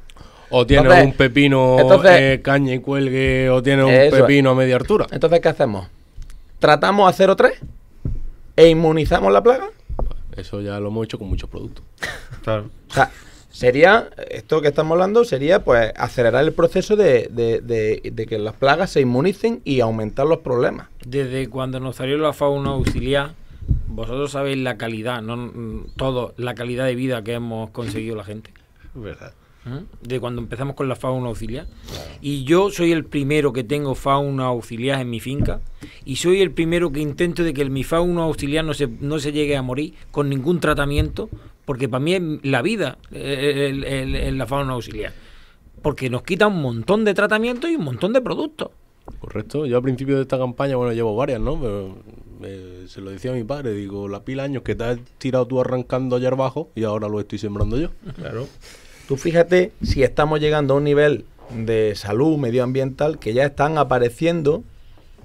O tiene un pepino eh, caña y cuelgue, o tiene un pepino a media altura. Entonces, ¿qué hacemos? ¿Tratamos a 0,3 e inmunizamos la plaga? Eso ya lo hemos hecho con muchos productos. Claro. O sea, sería, esto que estamos hablando, sería pues acelerar el proceso de, que las plagas se inmunicen y aumentar los problemas. Desde cuando nos salió la fauna auxiliar, vosotros sabéis la calidad, no mm, todo, la calidad de vida que hemos conseguido la gente. Verdad. ¿Mm? De cuando empezamos con la fauna auxiliar. Y yo soy el primero que tengo fauna auxiliar en mi finca y soy el primero que intento de que mi fauna auxiliar no se, no se llegue a morir con ningún tratamiento porque para mí es la vida en eh, la fauna auxiliar. Porque nos quita un montón de tratamiento y un montón de productos. Correcto, yo al principio de esta campaña, bueno, llevo varias, ¿no? Eh, se lo decía a mi padre, digo, la pila años que te has tirado tú arrancando allá abajo y ahora lo estoy sembrando yo. Claro. Tú fíjate si estamos llegando a un nivel de salud medioambiental que ya están apareciendo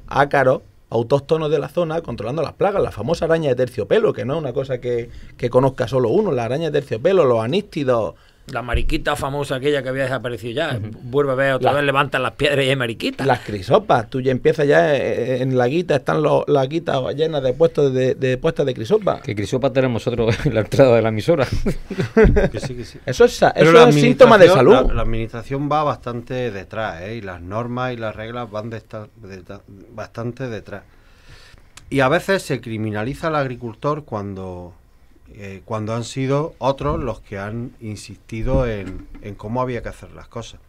ácaros autóctonos de la zona controlando las plagas, la famosa araña de terciopelo, que no es una cosa que, conozca solo uno, la araña de terciopelo, los anístidos, la mariquita famosa aquella que había desaparecido ya, vuelve a ver otra vez, levantan las piedras y hay mariquitas. Las crisopas, tú ya empiezas ya eh, eh, en la guita, están los, las guitas llenas de puestos de, puestas de crisopas. Que crisopas tenemos nosotros en la entrada de la emisora. Eso es, eso síntoma de salud. La, administración va bastante detrás, ¿eh? y las normas y las reglas van de bastante detrás. Y a veces se criminaliza al agricultor cuando eh, cuando han sido otros los que han insistido en, cómo había que hacer las cosas.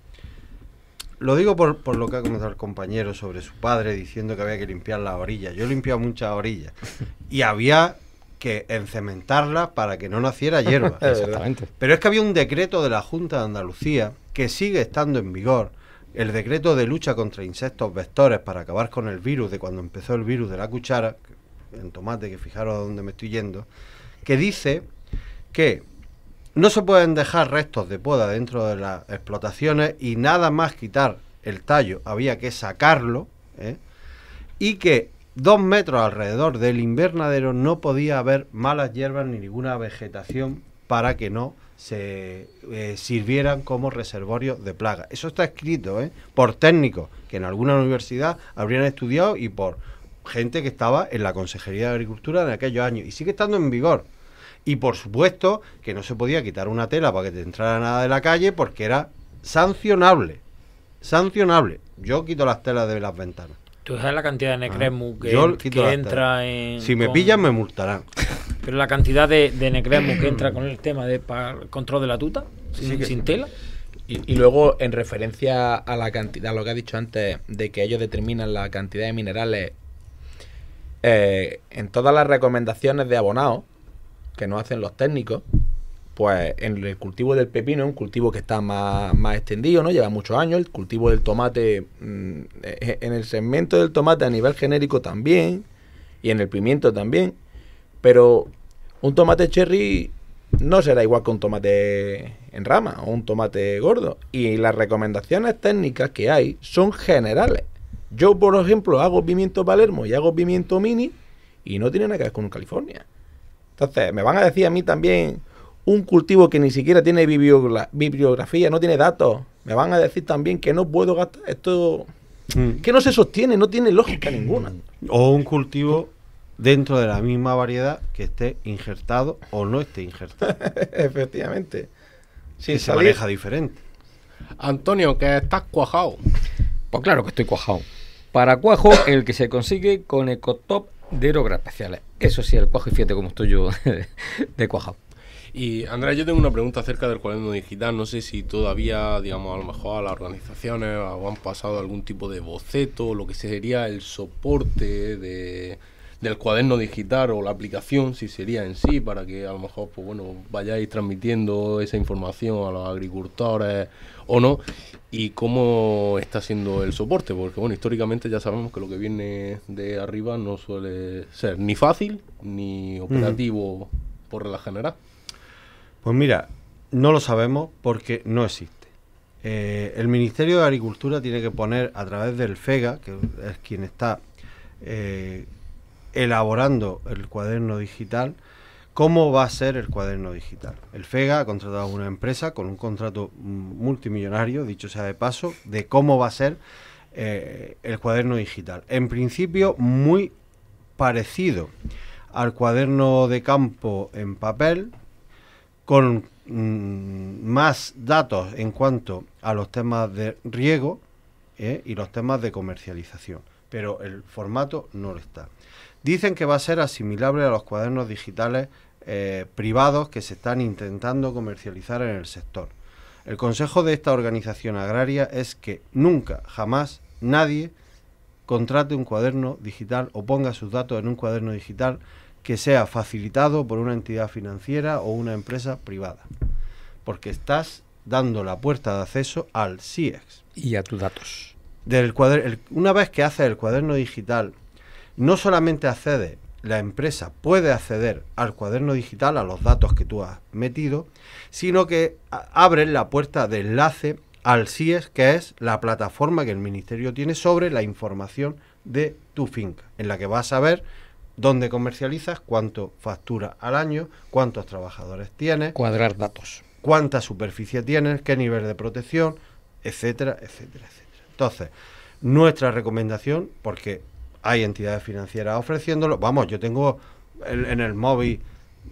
Lo digo por, lo que ha comentado el compañero sobre su padre diciendo que había que limpiar las orillas. Yo he limpiado muchas orillas y había que encementarlas para que no naciera hierba. Exactamente. Pero es que había un decreto de la Junta de Andalucía que sigue estando en vigor, el decreto de lucha contra insectos vectores para acabar con el virus de cuando empezó el virus de la cuchara, en tomate que fijaros a dónde me estoy yendo, que dice que no se pueden dejar restos de poda dentro de las explotaciones y nada más quitar el tallo había que sacarlo ¿eh? y que dos metros alrededor del invernadero no podía haber malas hierbas ni ninguna vegetación para que no se eh, sirvieran como reservorio de plaga. Eso está escrito ¿eh? por técnicos que en alguna universidad habrían estudiado y por gente que estaba en la Consejería de Agricultura en aquellos años y sigue estando en vigor. Y por supuesto que no se podía quitar una tela para que te entrara nada de la calle porque era sancionable. Sancionable. Yo quito las telas de las ventanas. ¿Tú sabes la cantidad de necremu ah, que, entra en...? Si me pillan me multarán. Pero la cantidad de, de que entra con el tema de control de la tuta, sin, tela. Y, luego, en referencia a la cantidad, lo que ha dicho antes, de que ellos determinan la cantidad de minerales, eh, en todas las recomendaciones de abonado, que no hacen los técnicos, pues en el cultivo del pepino un cultivo que está más, extendido, ¿no? Lleva muchos años. El cultivo del tomate, mm, e-, e-, en el segmento del tomate a nivel genérico también, y en el pimiento también. Pero un tomate cherry no será igual que un tomate en rama o un tomate gordo. Y las recomendaciones técnicas que hay son generales. Yo, por ejemplo, hago pimiento Palermo y hago pimiento mini y no tiene nada que ver con California. Entonces, me van a decir a mí también un cultivo que ni siquiera tiene bibliografía, no tiene datos. Me van a decir también que no puedo gastar esto, mm. que no se sostiene, no tiene lógica ninguna. O un cultivo dentro de la misma variedad que esté injertado o no esté injertado. Efectivamente. Sí, se maneja diferente. Antonio, que estás cuajado. Pues claro que estoy cuajado. Para cuajo, el que se consigue con Ecotop de graciales. Eso sí, el cuajo y como estoy yo de cuajado. Y Andrés, yo tengo una pregunta acerca del cuaderno digital. No sé si todavía, digamos, a lo mejor a las organizaciones han pasado algún tipo de boceto, lo que sería el soporte de, del cuaderno digital o la aplicación, si sería en sí, para que a lo mejor pues bueno vayáis transmitiendo esa información a los agricultores o no, y cómo está siendo el soporte, porque bueno, históricamente ya sabemos que lo que viene de arriba no suele ser ni fácil ni operativo por la general. Pues mira, no lo sabemos porque no existe. Eh, el Ministerio de Agricultura tiene que poner a través del FEGA, que es quien está eh, elaborando el cuaderno digital. ¿Cómo va a ser el cuaderno digital? El FEGA ha contratado a una empresa con un contrato multimillonario, dicho sea de paso, de cómo va a ser eh, el cuaderno digital. En principio, muy parecido al cuaderno de campo en papel, con mm, más datos en cuanto a los temas de riego eh, y los temas de comercialización, pero el formato no lo está. Dicen que va a ser asimilable a los cuadernos digitales eh, privados que se están intentando comercializar en el sector. El consejo de esta organización agraria es que nunca, jamás, nadie contrate un cuaderno digital o ponga sus datos en un cuaderno digital que sea facilitado por una entidad financiera o una empresa privada. Porque estás dando la puerta de acceso al CIEX. Y a tus datos. una vez que haces el cuaderno digital no solamente accede, la empresa puede acceder al cuaderno digital, a los datos que tú has metido, sino que abre la puerta de enlace al CIES, que es la plataforma que el Ministerio tiene sobre la información de tu finca, en la que vas a ver dónde comercializas, cuánto factura al año, cuántos trabajadores tienes. Cuadrar datos. Cuánta superficie tienes, qué nivel de protección, etcétera, etcétera, etcétera. Entonces, nuestra recomendación, porque hay entidades financieras ofreciéndolo. Vamos, yo tengo en el móvil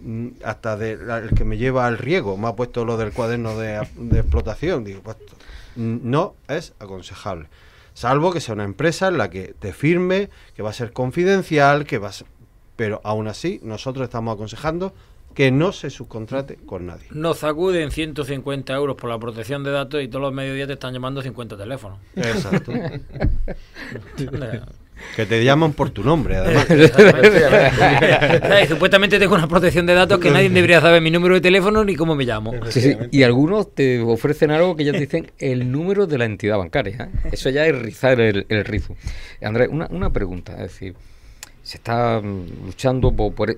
mm, hasta el que me lleva al riego, me ha puesto lo del cuaderno de, explotación. Digo, pues, no es aconsejable. Salvo que sea una empresa en la que te firme, que va a ser confidencial, que va Pero aún así, nosotros estamos aconsejando que no se subcontrate con nadie. Nos sacuden 150 euros por la protección de datos y todos los mediodías te están llamando 50 teléfonos. Exacto. Que te llaman por tu nombre, además. Supuestamente tengo una protección de datos que nadie debería saber mi número de teléfono ni cómo me llamo. Y algunos te ofrecen algo que ya dicen el número de la entidad bancaria. ¿eh? Eso ya es rizar el, rizo. Andrés, una, una, pregunta. Es decir, se está mm, luchando por,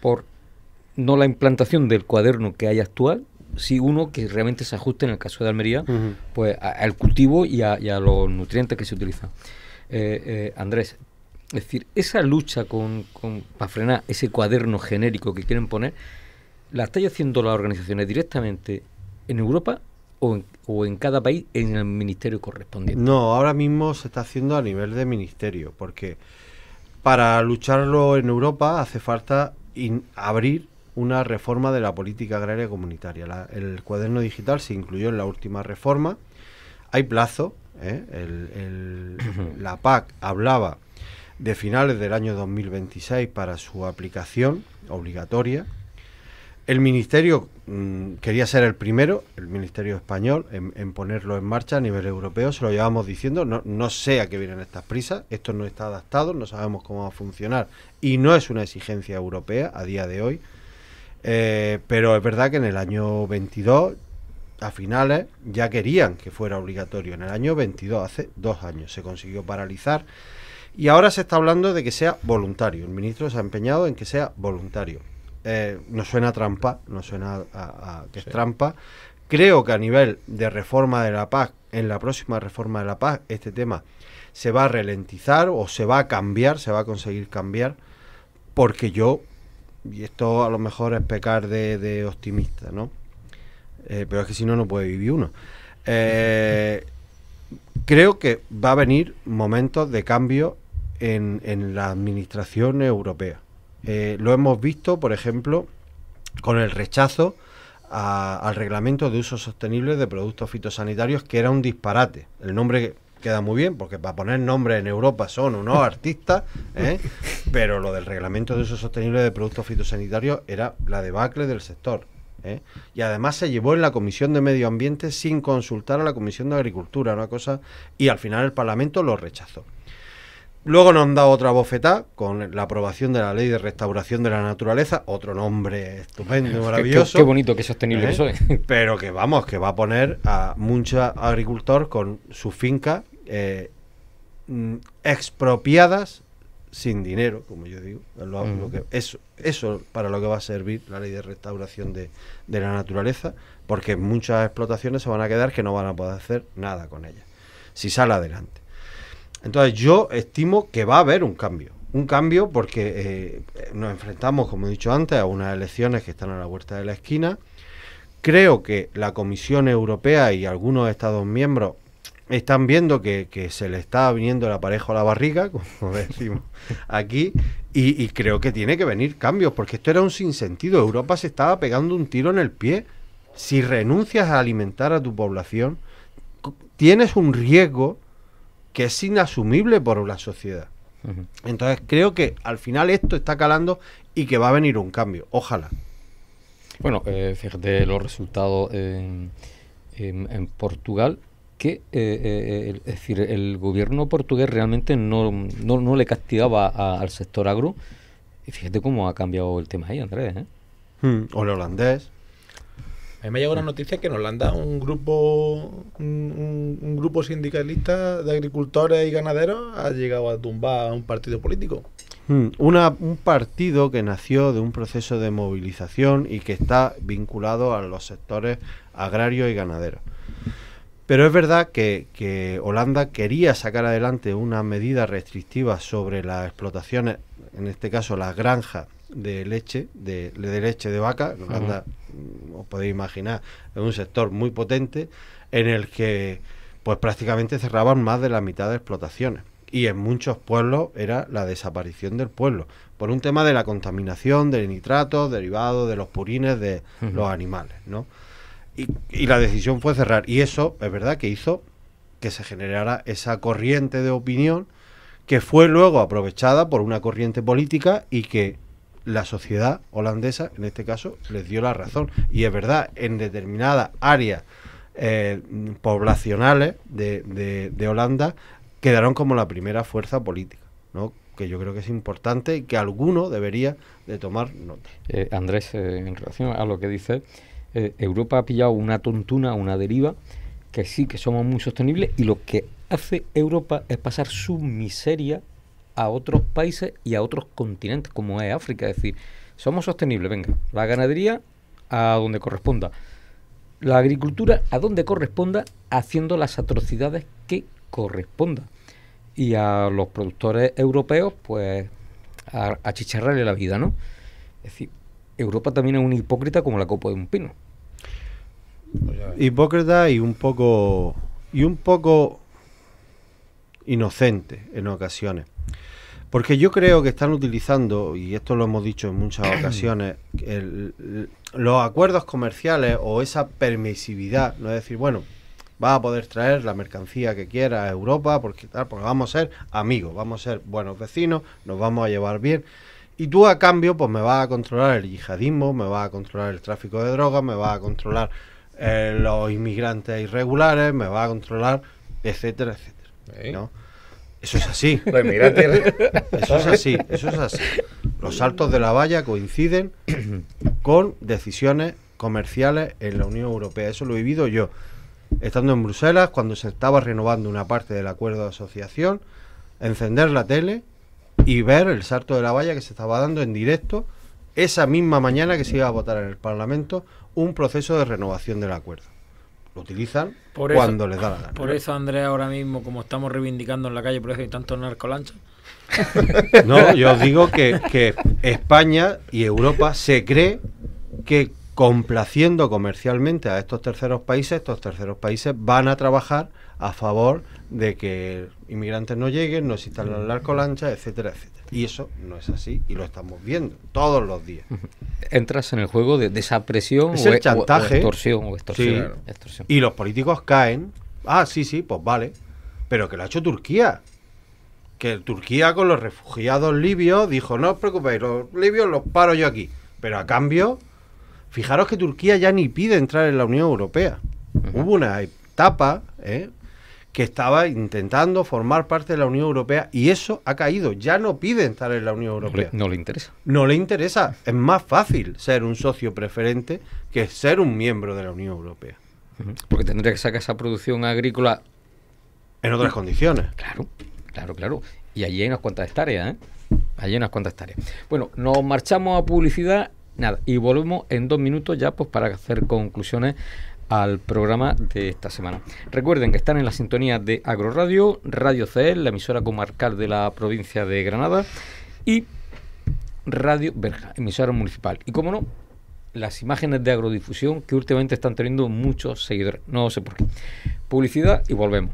por, no la implantación del cuaderno que hay actual, Si uno que realmente se ajuste en el caso de Almería, pues al cultivo y a, los nutrientes que se utilizan. Eh, eh, Andrés. Es decir, esa lucha con, con, para frenar ese cuaderno genérico que quieren poner, ¿la estáis haciendo las organizaciones directamente en Europa o en, cada país en el ministerio correspondiente? No, ahora mismo se está haciendo a nivel de ministerio, porque para lucharlo en Europa hace falta abrir una reforma de la política agraria comunitaria. el cuaderno digital se incluyó en la última reforma. Hay plazo, ¿eh? el, la PAC hablaba de finales del año 2026 para su aplicación obligatoria. El Ministerio mm, quería ser el primero, el Ministerio español, en, ponerlo en marcha a nivel europeo. Se lo llevamos diciendo, no, sé a qué vienen estas prisas, esto no está adaptado, no sabemos cómo va a funcionar y no es una exigencia europea a día de hoy. Eh, pero es verdad que en el año 22 a finales ya querían que fuera obligatorio. En el año 22, hace dos años, se consiguió paralizar y ahora se está hablando de que sea voluntario. El ministro se ha empeñado en que sea voluntario. Eh, no suena trampa, no suena a, que es trampa. Creo que a nivel de reforma de la PAC, en la próxima reforma de la PAC, este tema se va a ralentizar o se va a cambiar, se va a conseguir cambiar, porque yo, y esto a lo mejor es pecar de optimista, ¿no? Eh, pero es que si no, no puede vivir uno. Eh, creo que va a venir momentos de cambio en, la administración europea. Eh, lo hemos visto, por ejemplo, con el rechazo al reglamento de uso sostenible de productos fitosanitarios, que era un disparate. El nombre queda muy bien, porque para poner nombre en Europa son unos artistas, pero lo del reglamento de uso sostenible de productos fitosanitarios era la debacle del sector. ¿eh? Y además se llevó en la Comisión de Medio Ambiente sin consultar a la Comisión de Agricultura, una cosa, y al final el Parlamento lo rechazó. Luego nos han dado otra bofetada con la aprobación de la ley de restauración de la naturaleza, otro nombre estupendo, maravilloso. Qué, bonito, qué sostenible eso ¿eh? Pero que vamos, que va a poner a muchos agricultores con sus fincas eh, mm, expropiadas sin dinero, como yo digo. que, eso, eso para lo que va a servir la ley de restauración de, la naturaleza, porque muchas explotaciones se van a quedar que no van a poder hacer nada con ella si sale adelante. Entonces yo estimo que va a haber un cambio, un cambio porque eh, nos enfrentamos, como he dicho antes, a unas elecciones que están a la vuelta de la esquina. Creo que la Comisión Europea y algunos Estados miembros están viendo que, se le está viniendo el aparejo a la barriga, como decimos aquí, y, creo que tiene que venir cambios, porque esto era un sinsentido. Europa se estaba pegando un tiro en el pie. Si renuncias a alimentar a tu población, tienes un riesgo que es inasumible por la sociedad. Entonces creo que al final esto está calando y que va a venir un cambio, ojalá. Bueno, eh, los resultados en Portugal, que eh, eh, eh, el, es decir, el gobierno portugués realmente no, le castigaba al sector agro. Y fíjate cómo ha cambiado el tema ahí, Andrés. Hmm, o el holandés. A mí me llegado una noticia que en Holanda un grupo, un, grupo sindicalista de agricultores y ganaderos ha llegado a tumbar a un partido político. Hmm, un partido que nació de un proceso de movilización y que está vinculado a los sectores agrarios y ganaderos. Pero es verdad que, Holanda quería sacar adelante una medida restrictiva sobre las explotaciones, en este caso las granjas de leche, de, leche de vaca. Holanda, mm, os podéis imaginar, es un sector muy potente en el que pues prácticamente cerraban más de la mitad de explotaciones. Y en muchos pueblos era la desaparición del pueblo, por un tema de la contaminación, del nitrato, derivado de los purines de los animales, ¿no? Y, la decisión fue cerrar. Y eso es verdad que hizo que se generara esa corriente de opinión que fue luego aprovechada por una corriente política y que la sociedad holandesa, en este caso, les dio la razón. Y es verdad, en determinadas áreas eh, poblacionales de, de, Holanda quedaron como la primera fuerza política, ¿no? que yo creo que es importante y que alguno debería de tomar nota. Eh, Andrés, eh, en relación a lo que dice, eh, Europa ha pillado una tontuna, una deriva, que sí que somos muy sostenibles y lo que hace Europa es pasar su miseria a otros países y a otros continentes, como es África. Es decir, somos sostenibles, venga, la ganadería a donde corresponda, la agricultura a donde corresponda, haciendo las atrocidades que corresponda. Y a los productores europeos, pues, a, a chicharrarle la vida, ¿no? Es decir, Europa también es un hipócrita como la copa de un pino. Pues hipócrita y un poco y un poco inocente en ocasiones. Porque yo creo que están utilizando, y esto lo hemos dicho en muchas ocasiones, los acuerdos comerciales o esa permisividad, no es decir, bueno, va a poder traer la mercancía que quiera a Europa, porque tal, porque vamos a ser amigos, vamos a ser buenos vecinos, nos vamos a llevar bien. Y tú a cambio, pues me vas a controlar el yihadismo, me vas a controlar el tráfico de drogas, me vas a controlar eh, los inmigrantes irregulares, me va a controlar, etcétera, etcétera. ¿no? Eso es así. Los inmigrantes. Eso es así, eso es así. Los saltos de la valla coinciden con decisiones comerciales en la Unión Europea. Eso lo he vivido yo. Estando en Bruselas, cuando se estaba renovando una parte del acuerdo de asociación, encender la tele y ver el salto de la valla que se estaba dando en directo esa misma mañana que se iba a votar en el Parlamento un proceso de renovación del acuerdo. Lo utilizan cuando les da la gana. Por eso, Andrea, ahora mismo, como estamos reivindicando en la calle, por eso hay tantos narcolanchas. no, yo digo que, que España y Europa se cree que complaciendo comercialmente a estos terceros países, estos terceros países van a trabajar a favor de que inmigrantes no lleguen, no existan las narcolanchas, mm. etcétera, etcétera. Y eso no es así y lo estamos viendo todos los días. Entras en el juego de, esa presión o, e- extorsión. O extorsión, Y los políticos caen. Ah, sí, sí, pues vale. Pero que lo ha hecho Turquía. Que Turquía con los refugiados libios dijo, no os preocupéis, los libios los paro yo aquí. Pero a cambio, fijaros que Turquía ya ni pide entrar en la Unión Europea. Hubo una etapa, ¿eh? que estaba intentando formar parte de la Unión Europea y eso ha caído. Ya no pide estar en la Unión Europea. No le, interesa. No le interesa. Es más fácil ser un socio preferente que ser un miembro de la Unión Europea. Porque tendría que sacar esa producción agrícola. En otras condiciones. Claro, claro, claro. Y allí hay unas cuantas tareas... ¿eh? Allí hay unas cuantas tareas Bueno, nos marchamos a publicidad, nada, y volvemos en dos minutos ya pues para hacer conclusiones al programa de esta semana. Recuerden que están en la sintonía de Agroradio, Radio CEL, la emisora comarcal de la provincia de Granada, y Radio Berja, emisora municipal. Y como no, las imágenes de agrodifusión que últimamente están teniendo muchos seguidores. No sé por qué. Publicidad y volvemos.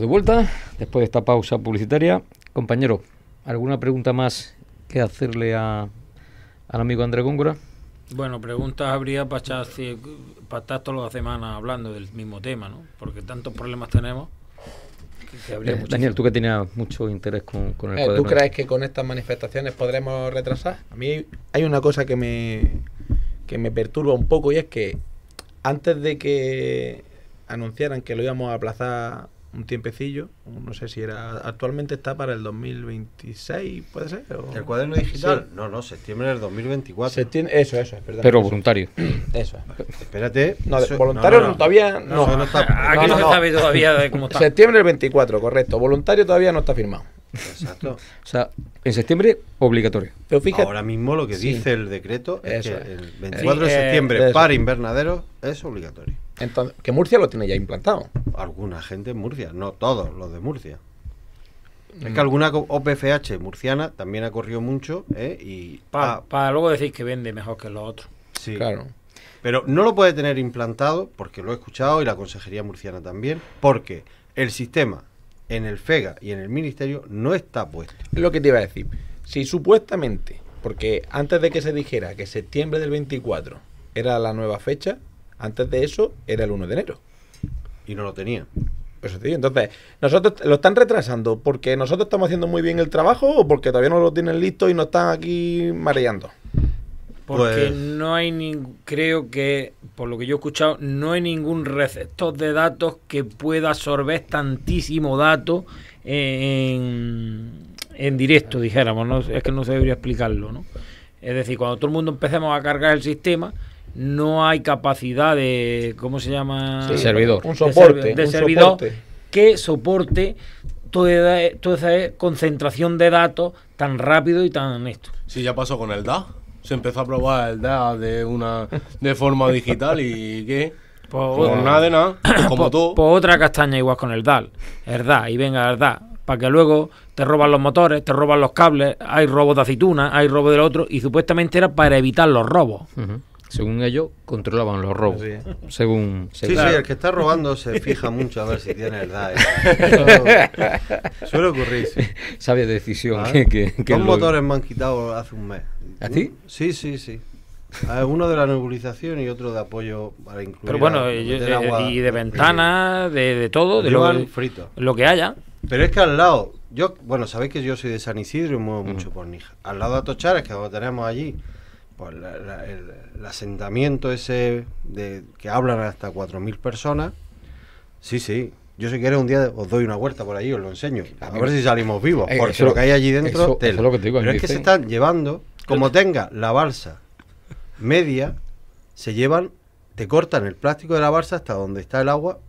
de vuelta después de esta pausa publicitaria. Compañero, ¿alguna pregunta más que hacerle a, al amigo André Góngora? Bueno, preguntas habría para estar, todas las semanas hablando del mismo tema, ¿no? Porque tantos problemas tenemos. Eh, Daniel, tú que tenías mucho interés con, el eh, ¿Tú crees que con estas manifestaciones podremos retrasar? A mí hay una cosa que me, que me perturba un poco y es que antes de que anunciaran que lo íbamos a aplazar un tiempecillo, no sé si era, actualmente está para el 2026, ¿puede ser? ¿El cuaderno digital? No, no, septiembre del 2024. Septiembre, eso, eso, verdad. Pero voluntario. Eso. Espérate. No, voluntario todavía no. Está, Aquí no, todavía está. Septiembre del 24, correcto. Voluntario todavía no está firmado. Exacto. o sea, en septiembre obligatorio. Ahora mismo lo que dice el decreto es que el 24 de eh, septiembre para invernaderos es obligatorio. Entonces, que Murcia lo tiene ya implantado. Alguna gente en Murcia, no todos los de Murcia. Es que mm. alguna OPFH murciana también ha corrido mucho ¿eh? y para, para luego decir que vende mejor que los otros. Sí. Claro. Pero no lo puede tener implantado, porque lo he escuchado y la Consejería Murciana también, porque el sistema en el FEGA y en el Ministerio no está puesto. Es lo que te iba a decir. Si supuestamente, porque antes de que se dijera que septiembre del 24 era la nueva fecha, antes de eso era el 1 de enero. Y no lo tenían. Eso pues Entonces, nosotros lo están retrasando porque nosotros estamos haciendo muy bien el trabajo o porque todavía no lo tienen listo y nos están aquí mareando. Porque pues- no hay, ni... creo que, por lo que yo he escuchado, no hay ningún receptor de datos que pueda absorber tantísimo dato en, en directo, dijéramos. ¿no? Es que no se debería explicarlo, ¿no? Es decir, cuando todo el mundo empecemos a cargar el sistema, no hay capacidad de, ¿cómo se llama? De servidor. Un soporte. De, servidor que soporte toda, esa concentración de datos tan rápido y tan honesto Sí, ya pasó con el DA se empezó a probar el DAL de una de forma digital y ¿qué? Por, pues pues nada de nada, pues como tú. por otra castaña igual con el DAL. El y venga, el DAL. Para que luego te roban los motores, te roban los cables, hay robos de aceituna, hay robos del otro, y supuestamente era para evitar los robos según ellos, controlaban los robos. Según, sí, sí, el que está robando se fija mucho a ver si tiene edad... ¿eh? suele ocurrir. Sabia decisión. que, dos motores me han quitado hace un mes. ¿A ti? Mm, sí, sí, sí. Uno de la nebulización y otro de apoyo para incluir. Pero bueno, y de ventanas, de, de, todo, de lo, que, frito. lo que haya. Pero es que al lado, yo, bueno, sabéis que yo soy de San Isidro y muevo mucho por Nija Al lado de es que lo tenemos allí, pues, el, asentamiento ese de, que hablan hasta 4.000 personas, sí, sí. Yo si quieres un día os doy una vuelta por ahí, os lo enseño. A, ver si salimos vivos, eh, porque lo que hay allí dentro... es que pero es que se están llevando, como tenga la balsa media, se llevan, te cortan el plástico de la balsa hasta donde está el agua.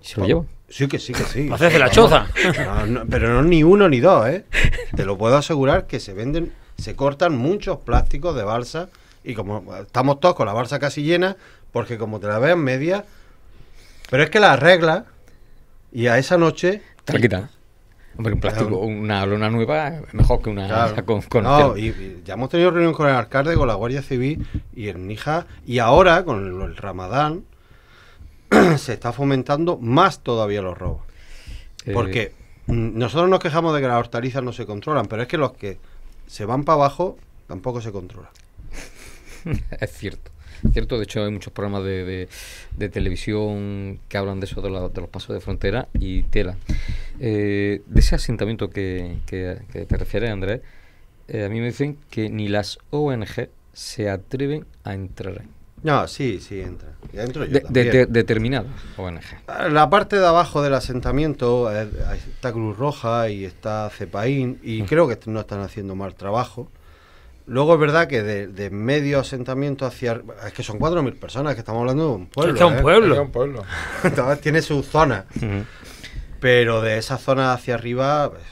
se lo llevan? Sí que sí que sí. Haces de la choza. pero no ni uno ni dos, ¿eh? Te lo puedo asegurar que se venden se cortan muchos plásticos de balsa y como estamos todos con la balsa casi llena, porque como te la veas media, pero es que la regla y a esa noche... Te la un plástico, una luna nueva es mejor que una con, No, y, ya hemos tenido reunión con el alcalde, con la Guardia Civil y el Nija, y ahora con el, Ramadán se está fomentando más todavía los robos. Eh. Porque mm, nosotros nos quejamos de que las hortalizas no se controlan, pero es que los que se van para abajo, tampoco se controla. es cierto. Cierto, de hecho hay muchos programas de, televisión que hablan de eso, de, los pasos de frontera y tela. Eh, de ese asentamiento que, te refieres, Andrés, eh, a mí me dicen que ni las ONG se atreven a entrar no, sí, sí, entra. Y determinado ONG. La parte de abajo del asentamiento eh, está Cruz Roja y está Cepaín y creo que no están haciendo mal trabajo. Luego es verdad que de, medio asentamiento hacia... Es que son 4.000 personas, que estamos hablando de un pueblo. ¿eh? Es Tiene su zona. Pero de esa zona hacia arriba, pues,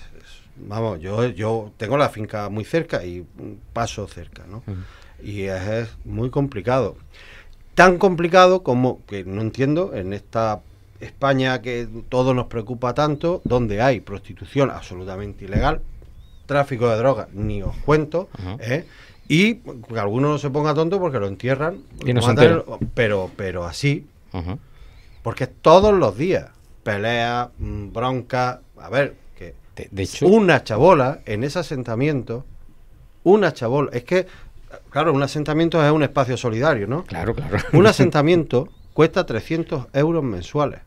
vamos, yo, yo tengo la finca muy cerca y paso cerca, ¿no? y es, muy complicado. Tan complicado como, que no entiendo, en esta España que todo nos preocupa tanto, donde hay prostitución absolutamente ilegal, tráfico de drogas, ni os cuento, ¿eh? y que alguno no se ponga tonto porque lo entierran, pero, pero así, porque todos los días, pelea, mm, bronca, a ver, que hecho, una chabola en ese asentamiento, una chabola, es que Claro, un asentamiento es un espacio solidario, ¿no? Claro, claro. Un asentamiento cuesta 300 euros mensuales.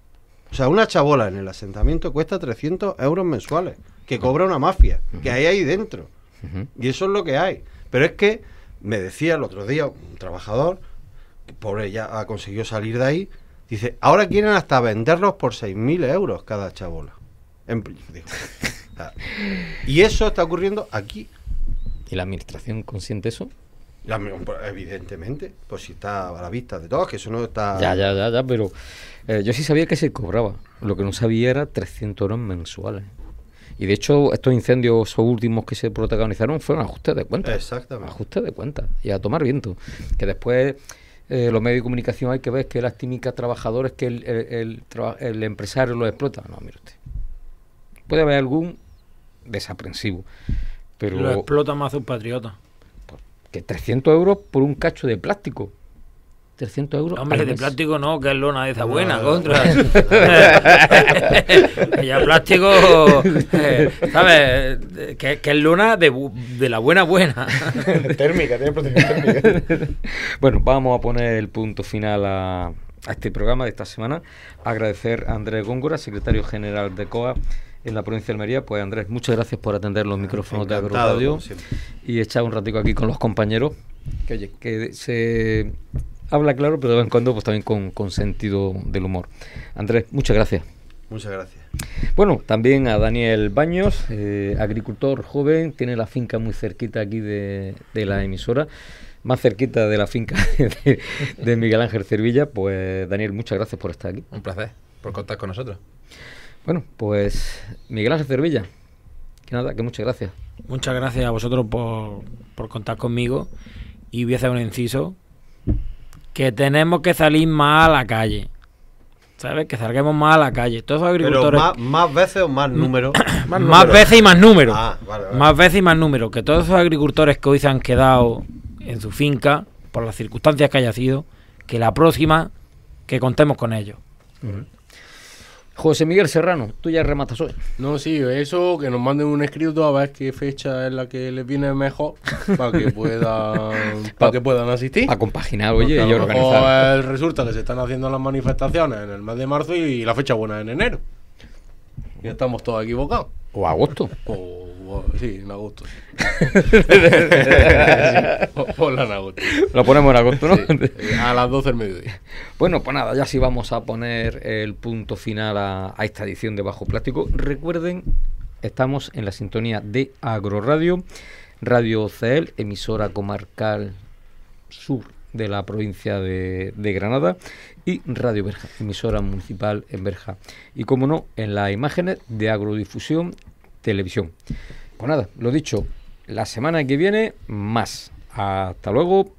O sea, una chabola en el asentamiento cuesta 300 euros mensuales, que cobra una mafia, que hay ahí dentro. Y eso es lo que hay. Pero es que me decía el otro día un trabajador, que pobre, ya ha conseguido salir de ahí, dice, ahora quieren hasta venderlos por 6.000 euros cada chabola. y eso está ocurriendo aquí. ¿Y la administración consiente eso? evidentemente, pues si está a la vista de todos, que eso no está... Ya, ya, ya, ya, pero eh, yo sí sabía que se cobraba. Lo que no sabía era 300 euros mensuales. Y de hecho, estos incendios últimos que se protagonizaron fueron ajustes de cuentas. Exactamente. Ajustes de cuentas y a tomar viento. Que después eh, los medios de comunicación hay que ver que las tímicas trabajadoras que el, el, empresario los explota. No, mire usted. Puede haber algún desaprensivo. Pero... Lo explota más un patriota que 300 euros por un cacho de plástico. 300 euros. Hombre, de plástico no, que es lona de esa buena, contra. ya plástico, eh, ¿sabes? Que, es lona de, la buena buena. térmica, tiene protección térmica. bueno, vamos a poner el punto final a, a este programa de esta semana. Agradecer a Andrés Góngora, secretario general de COA en la provincia de Almería. Pues Andrés, muchas gracias por atender los ah, micrófonos de de Radio y echar un ratico aquí con los compañeros. Que se habla claro, pero de vez en cuando pues también con, sentido del humor. Andrés, muchas gracias. Muchas gracias. Bueno, también a Daniel Baños, eh, agricultor joven, tiene la finca muy cerquita aquí de, la emisora, más cerquita de la finca de, de Miguel Ángel Cervilla. Pues Daniel, muchas gracias por estar aquí. Un placer, por contar con nosotros. Bueno, pues Miguel Ángel Cervilla, que nada, que muchas gracias. Muchas gracias a vosotros por, por contar conmigo y voy a hacer un inciso que tenemos que salir más a la calle. ¿Sabes? Que salguemos más a la calle. Todos los agricultores. más, veces o más números. más, veces y más números. Más veces y más número. Que todos esos agricultores que hoy se han quedado en su finca, por las circunstancias que haya sido, que la próxima que contemos con ellos. José Miguel Serrano, tú ya rematas hoy. No, sí, eso, que nos manden un escrito a ver qué fecha es la que les viene mejor para que puedan para que puedan asistir. Para compaginar, oye, y organizar. resulta que se están haciendo las manifestaciones en el mes de marzo y la fecha buena es en enero. Ya estamos todos equivocados. O agosto. O sí, en agosto. sí, en agosto. Lo ponemos en agosto, ¿no? a las 12 del mediodía. Bueno, pues nada, ya sí vamos a poner el punto final a, esta edición de Bajo Plástico. Recuerden, estamos en la sintonía de Agroradio, Radio CEL, emisora comarcal sur de la provincia de, de, Granada y Radio Berja, emisora municipal en Berja. Y como no, en las imágenes de agrodifusión televisión. Pues nada, lo dicho, la semana que viene más. Hasta luego.